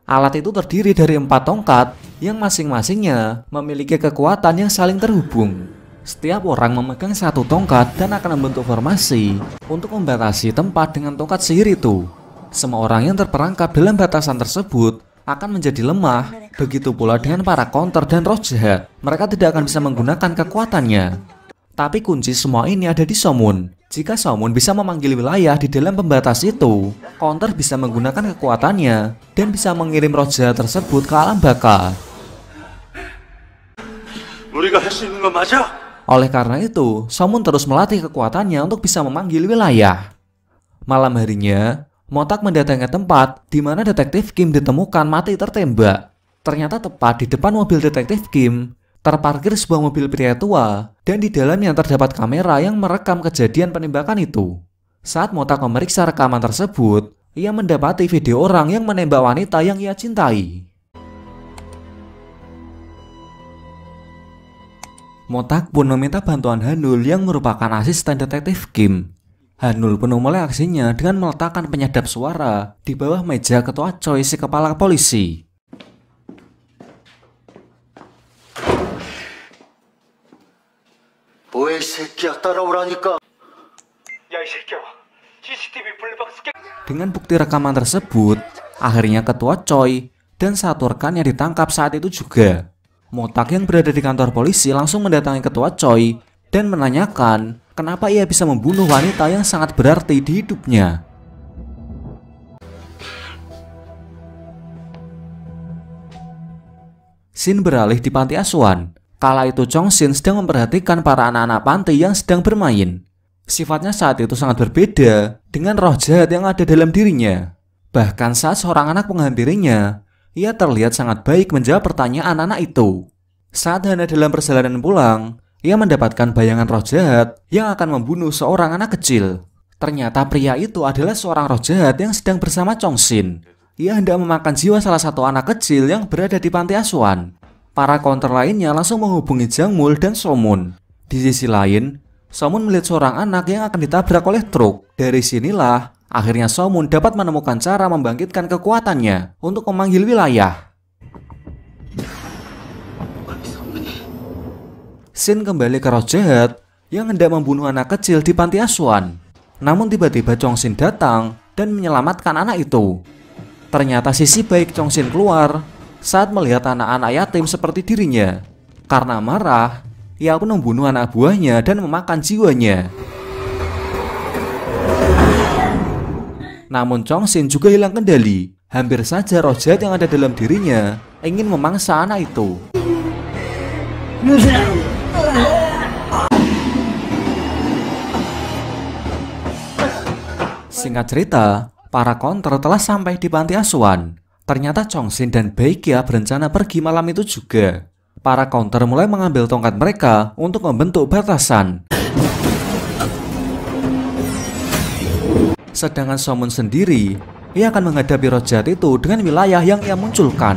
Alat itu terdiri dari empat tongkat yang masing-masingnya memiliki kekuatan yang saling terhubung. Setiap orang memegang satu tongkat dan akan membentuk formasi untuk membatasi tempat dengan tongkat sihir itu. Semua orang yang terperangkap dalam batasan tersebut akan menjadi lemah, begitu pula dengan para counter dan roh jahat. Mereka tidak akan bisa menggunakan kekuatannya. Tapi kunci semua ini ada di Somun, jika Samun bisa memanggil wilayah di dalam pembatas itu, Counter bisa menggunakan kekuatannya dan bisa mengirim roja tersebut ke alam baka. Oleh karena itu, Samun terus melatih kekuatannya untuk bisa memanggil wilayah. Malam harinya, Motak mendatangi tempat di mana detektif Kim ditemukan mati tertembak. Ternyata tepat di depan mobil detektif Kim terparkir sebuah mobil pria tua dan di dalamnya terdapat kamera yang merekam kejadian penembakan itu. Saat Motak memeriksa rekaman tersebut, ia mendapati video orang yang menembak wanita yang ia cintai. Motak pun meminta bantuan Hanul yang merupakan asisten detektif Kim. Hanul pun memulai aksinya dengan meletakkan penyadap suara di bawah meja ketua Choi si kepala polisi. 뭐해 이 새끼야 따라오라니까 야 새끼야 CCTV 블랙박스 깨... Dengan bukti rekaman tersebut, akhirnya ketua Choi dan satu yang ditangkap saat itu juga. Motak yang berada di kantor polisi langsung mendatangi ketua Choi dan menanyakan kenapa ia bisa membunuh wanita yang sangat berarti di hidupnya. Sin beralih di panti asuhan Kala itu Chong Xin sedang memperhatikan para anak-anak panti yang sedang bermain. Sifatnya saat itu sangat berbeda dengan roh jahat yang ada dalam dirinya. Bahkan saat seorang anak menghampirinya, ia terlihat sangat baik menjawab pertanyaan anak itu. Saat Hana dalam perjalanan pulang, ia mendapatkan bayangan roh jahat yang akan membunuh seorang anak kecil. Ternyata pria itu adalah seorang roh jahat yang sedang bersama Chong Xin. Ia hendak memakan jiwa salah satu anak kecil yang berada di panti asuhan. Para counter lainnya langsung menghubungi Jang Mul dan Somun. Di sisi lain, Somun melihat seorang anak yang akan ditabrak oleh truk. Dari sinilah, akhirnya Somun dapat menemukan cara membangkitkan kekuatannya untuk memanggil wilayah. Sin kembali ke roh jahat yang hendak membunuh anak kecil di panti asuhan. Namun tiba-tiba Chong Sin datang dan menyelamatkan anak itu. Ternyata sisi baik Chong Sin keluar saat melihat anak-anak yatim seperti dirinya. Karena marah, ia pun membunuh anak buahnya dan memakan jiwanya. Namun Chong Sin juga hilang kendali. Hampir saja roh jahat yang ada dalam dirinya ingin memangsa anak itu. Singkat cerita, para konter telah sampai di panti asuhan. Ternyata Chongxin dan Baekya berencana pergi malam itu juga. Para counter mulai mengambil tongkat mereka untuk membentuk batasan. Sedangkan Somun sendiri, ia akan menghadapi Rojat itu dengan wilayah yang ia munculkan.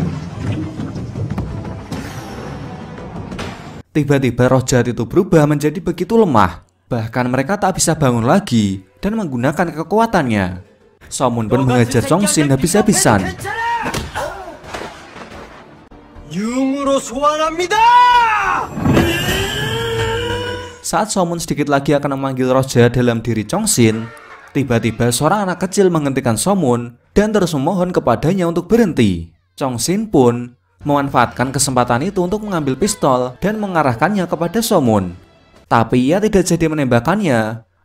Tiba-tiba Rojat itu berubah menjadi begitu lemah, bahkan mereka tak bisa bangun lagi dan menggunakan kekuatannya. Somun pun mengejar Chongxin habis-habisan. Yungro Suwanamida! Saat Somun sedikit lagi akan memanggil roh dalam diri Chongsin, tiba-tiba seorang anak kecil menghentikan Somun dan terus memohon kepadanya untuk berhenti. Chongsin pun memanfaatkan kesempatan itu untuk mengambil pistol dan mengarahkannya kepada Somun. Tapi ia tidak jadi menembakkannya,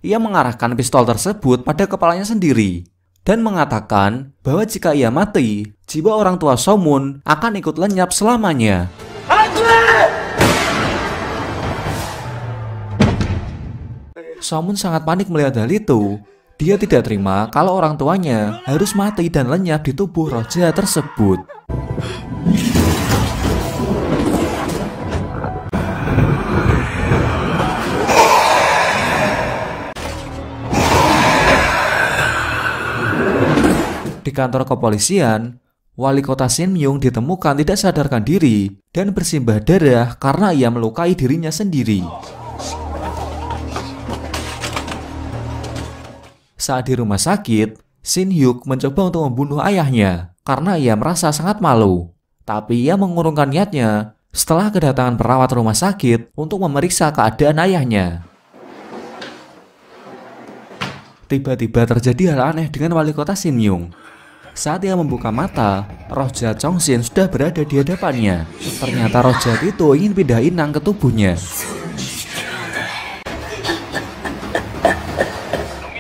ia mengarahkan pistol tersebut pada kepalanya sendiri dan mengatakan bahwa jika ia mati, jiwa orang tua Somun akan ikut lenyap selamanya. Somun sangat panik melihat hal itu. Dia tidak terima kalau orang tuanya harus mati dan lenyap di tubuh roja tersebut. kantor kepolisian, wali kota Sinmyung ditemukan tidak sadarkan diri dan bersimbah darah karena ia melukai dirinya sendiri. Saat di rumah sakit, Shin Hyuk mencoba untuk membunuh ayahnya karena ia merasa sangat malu. Tapi ia mengurungkan niatnya setelah kedatangan perawat rumah sakit untuk memeriksa keadaan ayahnya. Tiba-tiba terjadi hal aneh dengan wali kota Sinmyung. Saat ia membuka mata, roh jahat Chongxin sudah berada di hadapannya. Ternyata roh jahat itu ingin pindah inang ke tubuhnya.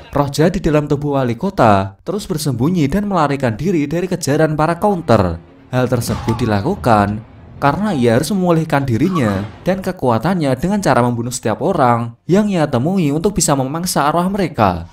Roh jahat di dalam tubuh wali kota terus bersembunyi dan melarikan diri dari kejaran para counter. Hal tersebut dilakukan karena ia harus memulihkan dirinya dan kekuatannya dengan cara membunuh setiap orang yang ia temui untuk bisa memangsa arwah mereka.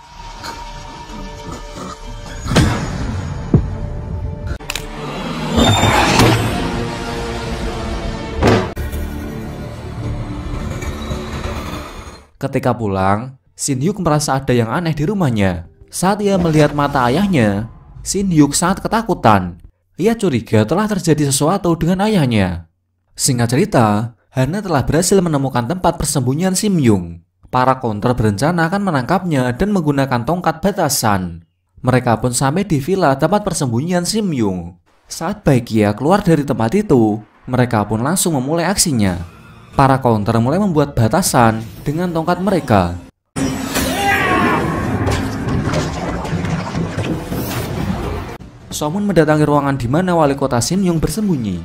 Ketika pulang, Shin Hyuk merasa ada yang aneh di rumahnya. Saat ia melihat mata ayahnya, Shin Hyuk sangat ketakutan. Ia curiga telah terjadi sesuatu dengan ayahnya. Singkat cerita, Hana telah berhasil menemukan tempat persembunyian Sim Hyuk. Para konter berencana akan menangkapnya dan menggunakan tongkat batasan. Mereka pun sampai di villa tempat persembunyian Sim Hyuk. Saat Baikia keluar dari tempat itu, mereka pun langsung memulai aksinya para counter mulai membuat batasan dengan tongkat mereka. Somun mendatangi ruangan di mana wali kota Sin Young bersembunyi.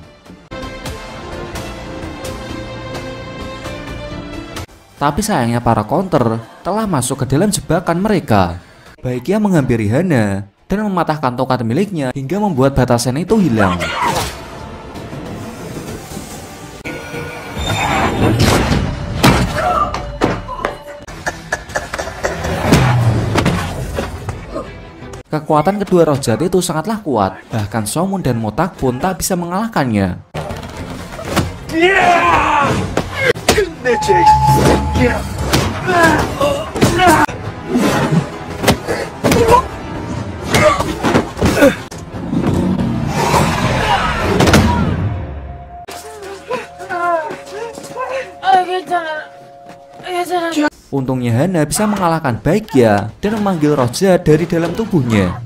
Tapi sayangnya para counter telah masuk ke dalam jebakan mereka. Baiknya menghampiri Hana dan mematahkan tongkat miliknya hingga membuat batasan itu hilang. Kekuatan kedua roh jahat itu sangatlah kuat, bahkan Somun dan Motak pun tak bisa mengalahkannya. Yeah! Untungnya Hana bisa mengalahkan Baikya dan memanggil roh jahat dari dalam tubuhnya.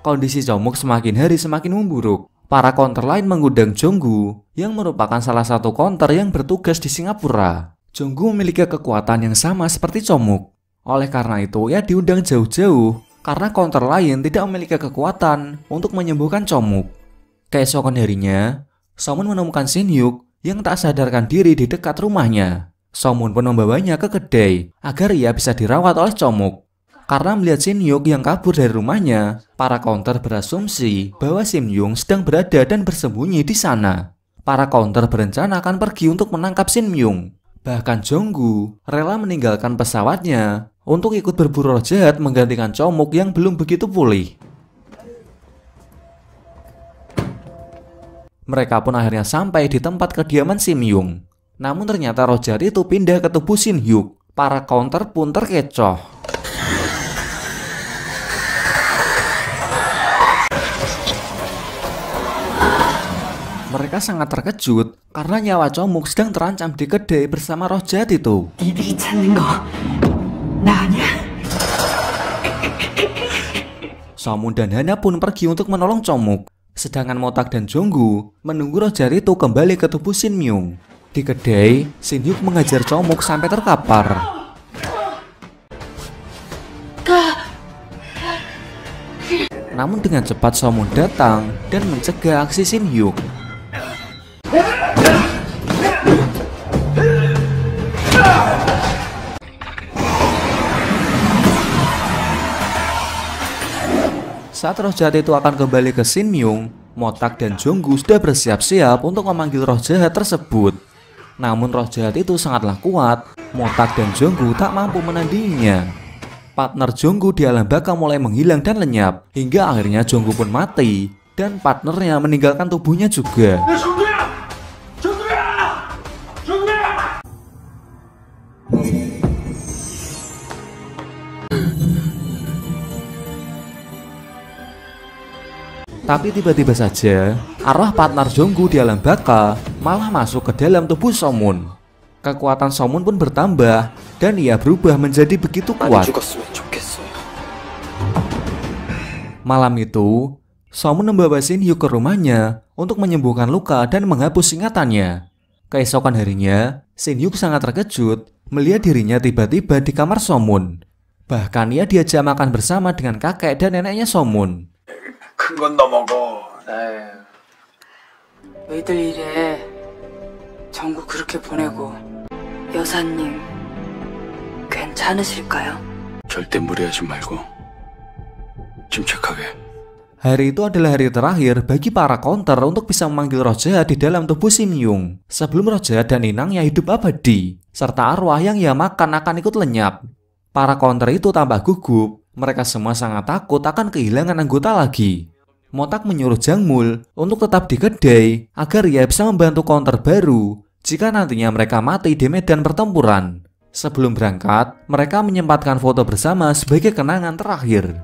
Kondisi Jomuk semakin hari semakin memburuk para konter lain mengundang Jonggu yang merupakan salah satu konter yang bertugas di Singapura. Jonggu memiliki kekuatan yang sama seperti Comuk. Oleh karena itu, ia diundang jauh-jauh karena counter lain tidak memiliki kekuatan untuk menyembuhkan Comuk. Keesokan harinya, Somun menemukan Shin Hyuk yang tak sadarkan diri di dekat rumahnya. Somun pun membawanya ke kedai agar ia bisa dirawat oleh Comuk. Karena melihat Shin Hyuk yang kabur dari rumahnya, para counter berasumsi bahwa Simyung sedang berada dan bersembunyi di sana. Para counter berencana akan pergi untuk menangkap Sinmyung. Bahkan Jonggu rela meninggalkan pesawatnya untuk ikut berburu jahat menggantikan Comuk yang belum begitu pulih. Mereka pun akhirnya sampai di tempat kediaman Sim Yung. Namun ternyata jahat itu pindah ke tubuh Shin Hyuk. Para counter pun terkecoh. Mereka sangat terkejut karena nyawa Comuk sedang terancam di kedai bersama roh jahat itu. Somun dan Hana pun pergi untuk menolong Comuk. Sedangkan Motak dan Jonggu menunggu roh jahat itu kembali ke tubuh Shin Myung. Di kedai, Shin Hyuk mengajar Comuk sampai terkapar. Namun dengan cepat Somun datang dan mencegah aksi Shin Hyuk. Saat roh jahat itu akan kembali ke Shin Myung, Motak dan Jonggu sudah bersiap-siap untuk memanggil roh jahat tersebut. Namun roh jahat itu sangatlah kuat, Motak dan Jonggu tak mampu menandinginya. Partner Jonggu di alam baka mulai menghilang dan lenyap, hingga akhirnya Jonggu pun mati, dan partnernya meninggalkan tubuhnya juga. Tapi tiba-tiba saja, arwah partner Jonggu di alam baka malah masuk ke dalam tubuh Somun. Kekuatan Somun pun bertambah dan ia berubah menjadi begitu kuat. Malam itu, Somun membawa Hyuk ke rumahnya untuk menyembuhkan luka dan menghapus ingatannya. Keesokan harinya, Shin Hyuk sangat terkejut melihat dirinya tiba-tiba di kamar Somun. Bahkan ia diajak makan bersama dengan kakek dan neneknya Somun. 큰건 넘어가. 너희들 전국 그렇게 보내고 여사님 괜찮으실까요? 절대 무리하지 말고 침착하게. Hari itu adalah hari terakhir bagi para konter untuk bisa memanggil roh di dalam tubuh Sim Yung, sebelum roh dan Inang yang hidup abadi, serta arwah yang ia makan akan ikut lenyap. Para counter itu tambah gugup, mereka semua sangat takut akan kehilangan anggota lagi. Motak menyuruh Jangmul untuk tetap di kedai agar ia bisa membantu counter baru jika nantinya mereka mati di medan pertempuran. Sebelum berangkat, mereka menyempatkan foto bersama sebagai kenangan terakhir.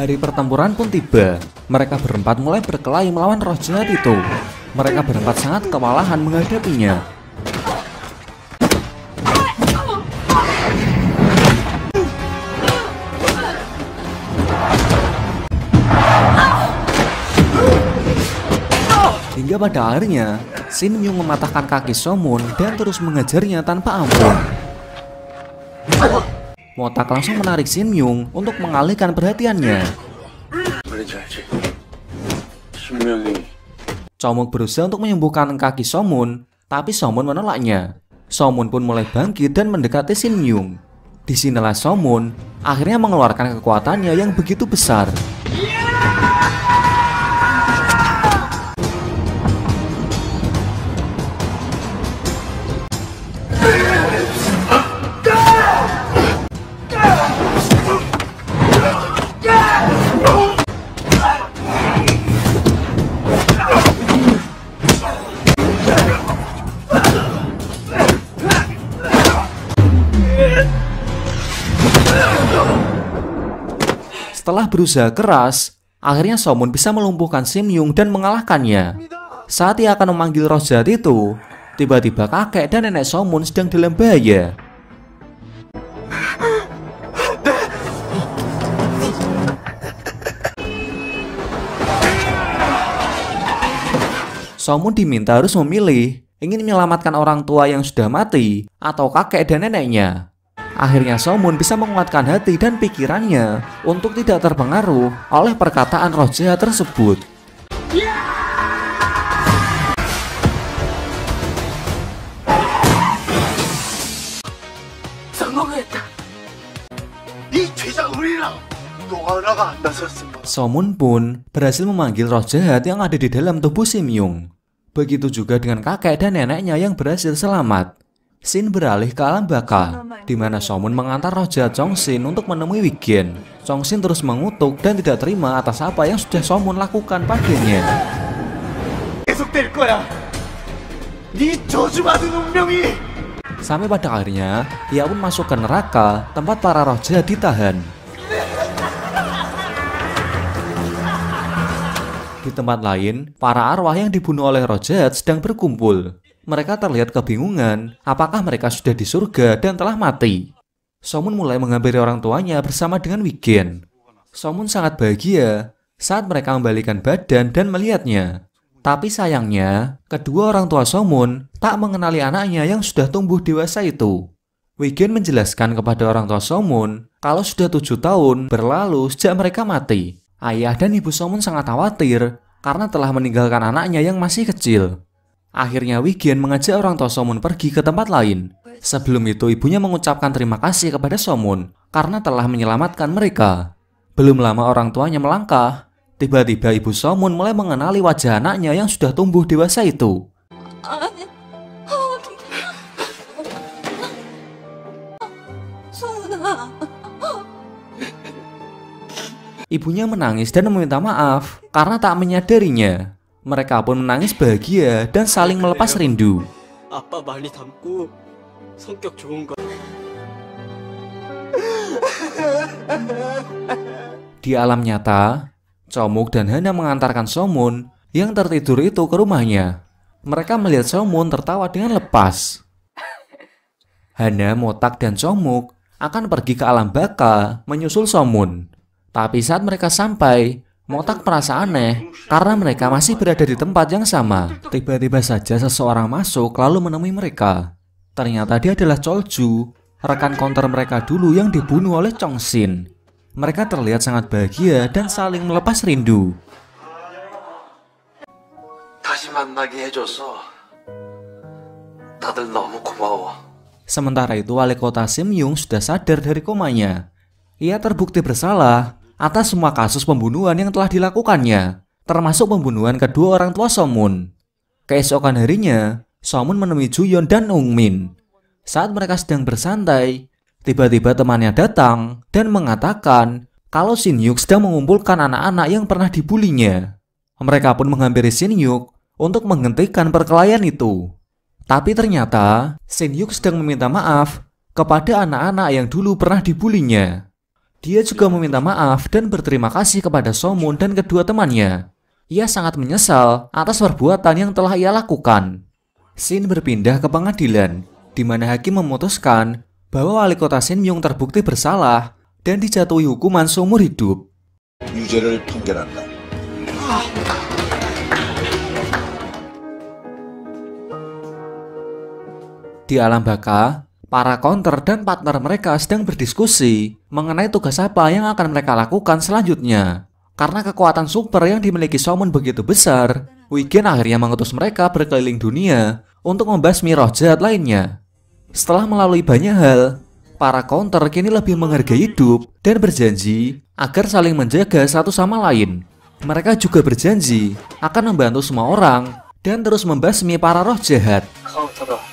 Hari pertempuran pun tiba. Mereka berempat mulai berkelahi melawan roh jahat itu. Mereka berempat sangat kewalahan menghadapinya. Hingga pada akhirnya, Sin Myung mematahkan kaki Somun dan terus mengejarnya tanpa ampun. Motak langsung menarik Shin Myung untuk mengalihkan perhatiannya. Chomuk berusaha untuk menyembuhkan kaki Somun, tapi Somun menolaknya. Somun pun mulai bangkit dan mendekati Shin Myung. Disinilah Somun akhirnya mengeluarkan kekuatannya yang begitu besar. Setelah berusaha keras, akhirnya Somun bisa melumpuhkan Simyung dan mengalahkannya. Saat ia akan memanggil roh jahat itu, tiba-tiba kakek dan nenek Somun sedang dalam bahaya. Somun diminta harus memilih ingin menyelamatkan orang tua yang sudah mati atau kakek dan neneknya. Akhirnya Somun bisa menguatkan hati dan pikirannya untuk tidak terpengaruh oleh perkataan roh jahat tersebut. Somun pun berhasil memanggil roh jahat yang ada di dalam tubuh Simyung. Begitu juga dengan kakek dan neneknya yang berhasil selamat. Sin beralih ke alam baka, oh di mana Somun mengantar roh jahat Chong Sin untuk menemui Wigen. Chong Sin terus mengutuk dan tidak terima atas apa yang sudah Somun lakukan padanya. Sampai pada akhirnya, ia pun masuk ke neraka tempat para roh jahat ditahan. Di tempat lain, para arwah yang dibunuh oleh roh jahat sedang berkumpul mereka terlihat kebingungan apakah mereka sudah di surga dan telah mati. Somun mulai menghampiri orang tuanya bersama dengan Wigen. Somun sangat bahagia saat mereka membalikan badan dan melihatnya. Tapi sayangnya, kedua orang tua Somun tak mengenali anaknya yang sudah tumbuh dewasa itu. Wigen menjelaskan kepada orang tua Somun kalau sudah tujuh tahun berlalu sejak mereka mati. Ayah dan ibu Somun sangat khawatir karena telah meninggalkan anaknya yang masih kecil. Akhirnya Wigian mengajak orang tua Somun pergi ke tempat lain. Sebelum itu ibunya mengucapkan terima kasih kepada Somun karena telah menyelamatkan mereka. Belum lama orang tuanya melangkah, tiba-tiba ibu Somun mulai mengenali wajah anaknya yang sudah tumbuh dewasa itu. Ibunya menangis dan meminta maaf karena tak menyadarinya. Mereka pun menangis bahagia dan saling melepas rindu. Di alam nyata, Chomuk dan Hana mengantarkan Somun yang tertidur itu ke rumahnya. Mereka melihat Somun tertawa dengan lepas. Hana, Motak, dan Chomuk akan pergi ke alam baka menyusul Somun. Tapi saat mereka sampai, Motak merasa aneh karena mereka masih berada di tempat yang sama. Tiba-tiba saja seseorang masuk lalu menemui mereka. Ternyata dia adalah Cholju, rekan konter mereka dulu yang dibunuh oleh Chong Xin. Mereka terlihat sangat bahagia dan saling melepas rindu. Sementara itu, wali kota Sim Yung sudah sadar dari komanya. Ia terbukti bersalah atas semua kasus pembunuhan yang telah dilakukannya, termasuk pembunuhan kedua orang tua Somun. Keesokan harinya, Somun menemui Juyon dan Ungmin. Saat mereka sedang bersantai, tiba-tiba temannya datang dan mengatakan kalau Shin Yuk sedang mengumpulkan anak-anak yang pernah dibulinya. Mereka pun menghampiri Shin Yuk untuk menghentikan perkelahian itu. Tapi ternyata Shin Yuk sedang meminta maaf kepada anak-anak yang dulu pernah dibulinya. Dia juga meminta maaf dan berterima kasih kepada Somun dan kedua temannya. Ia sangat menyesal atas perbuatan yang telah ia lakukan. Sin berpindah ke pengadilan, di mana hakim memutuskan bahwa wali kota Sin Myung terbukti bersalah dan dijatuhi hukuman seumur hidup. Di alam baka, Para counter dan partner mereka sedang berdiskusi mengenai tugas apa yang akan mereka lakukan selanjutnya. Karena kekuatan super yang dimiliki Somun begitu besar, Wigen akhirnya mengutus mereka berkeliling dunia untuk membasmi roh jahat lainnya. Setelah melalui banyak hal, para counter kini lebih menghargai hidup dan berjanji agar saling menjaga satu sama lain. Mereka juga berjanji akan membantu semua orang dan terus membasmi para roh jahat. Counter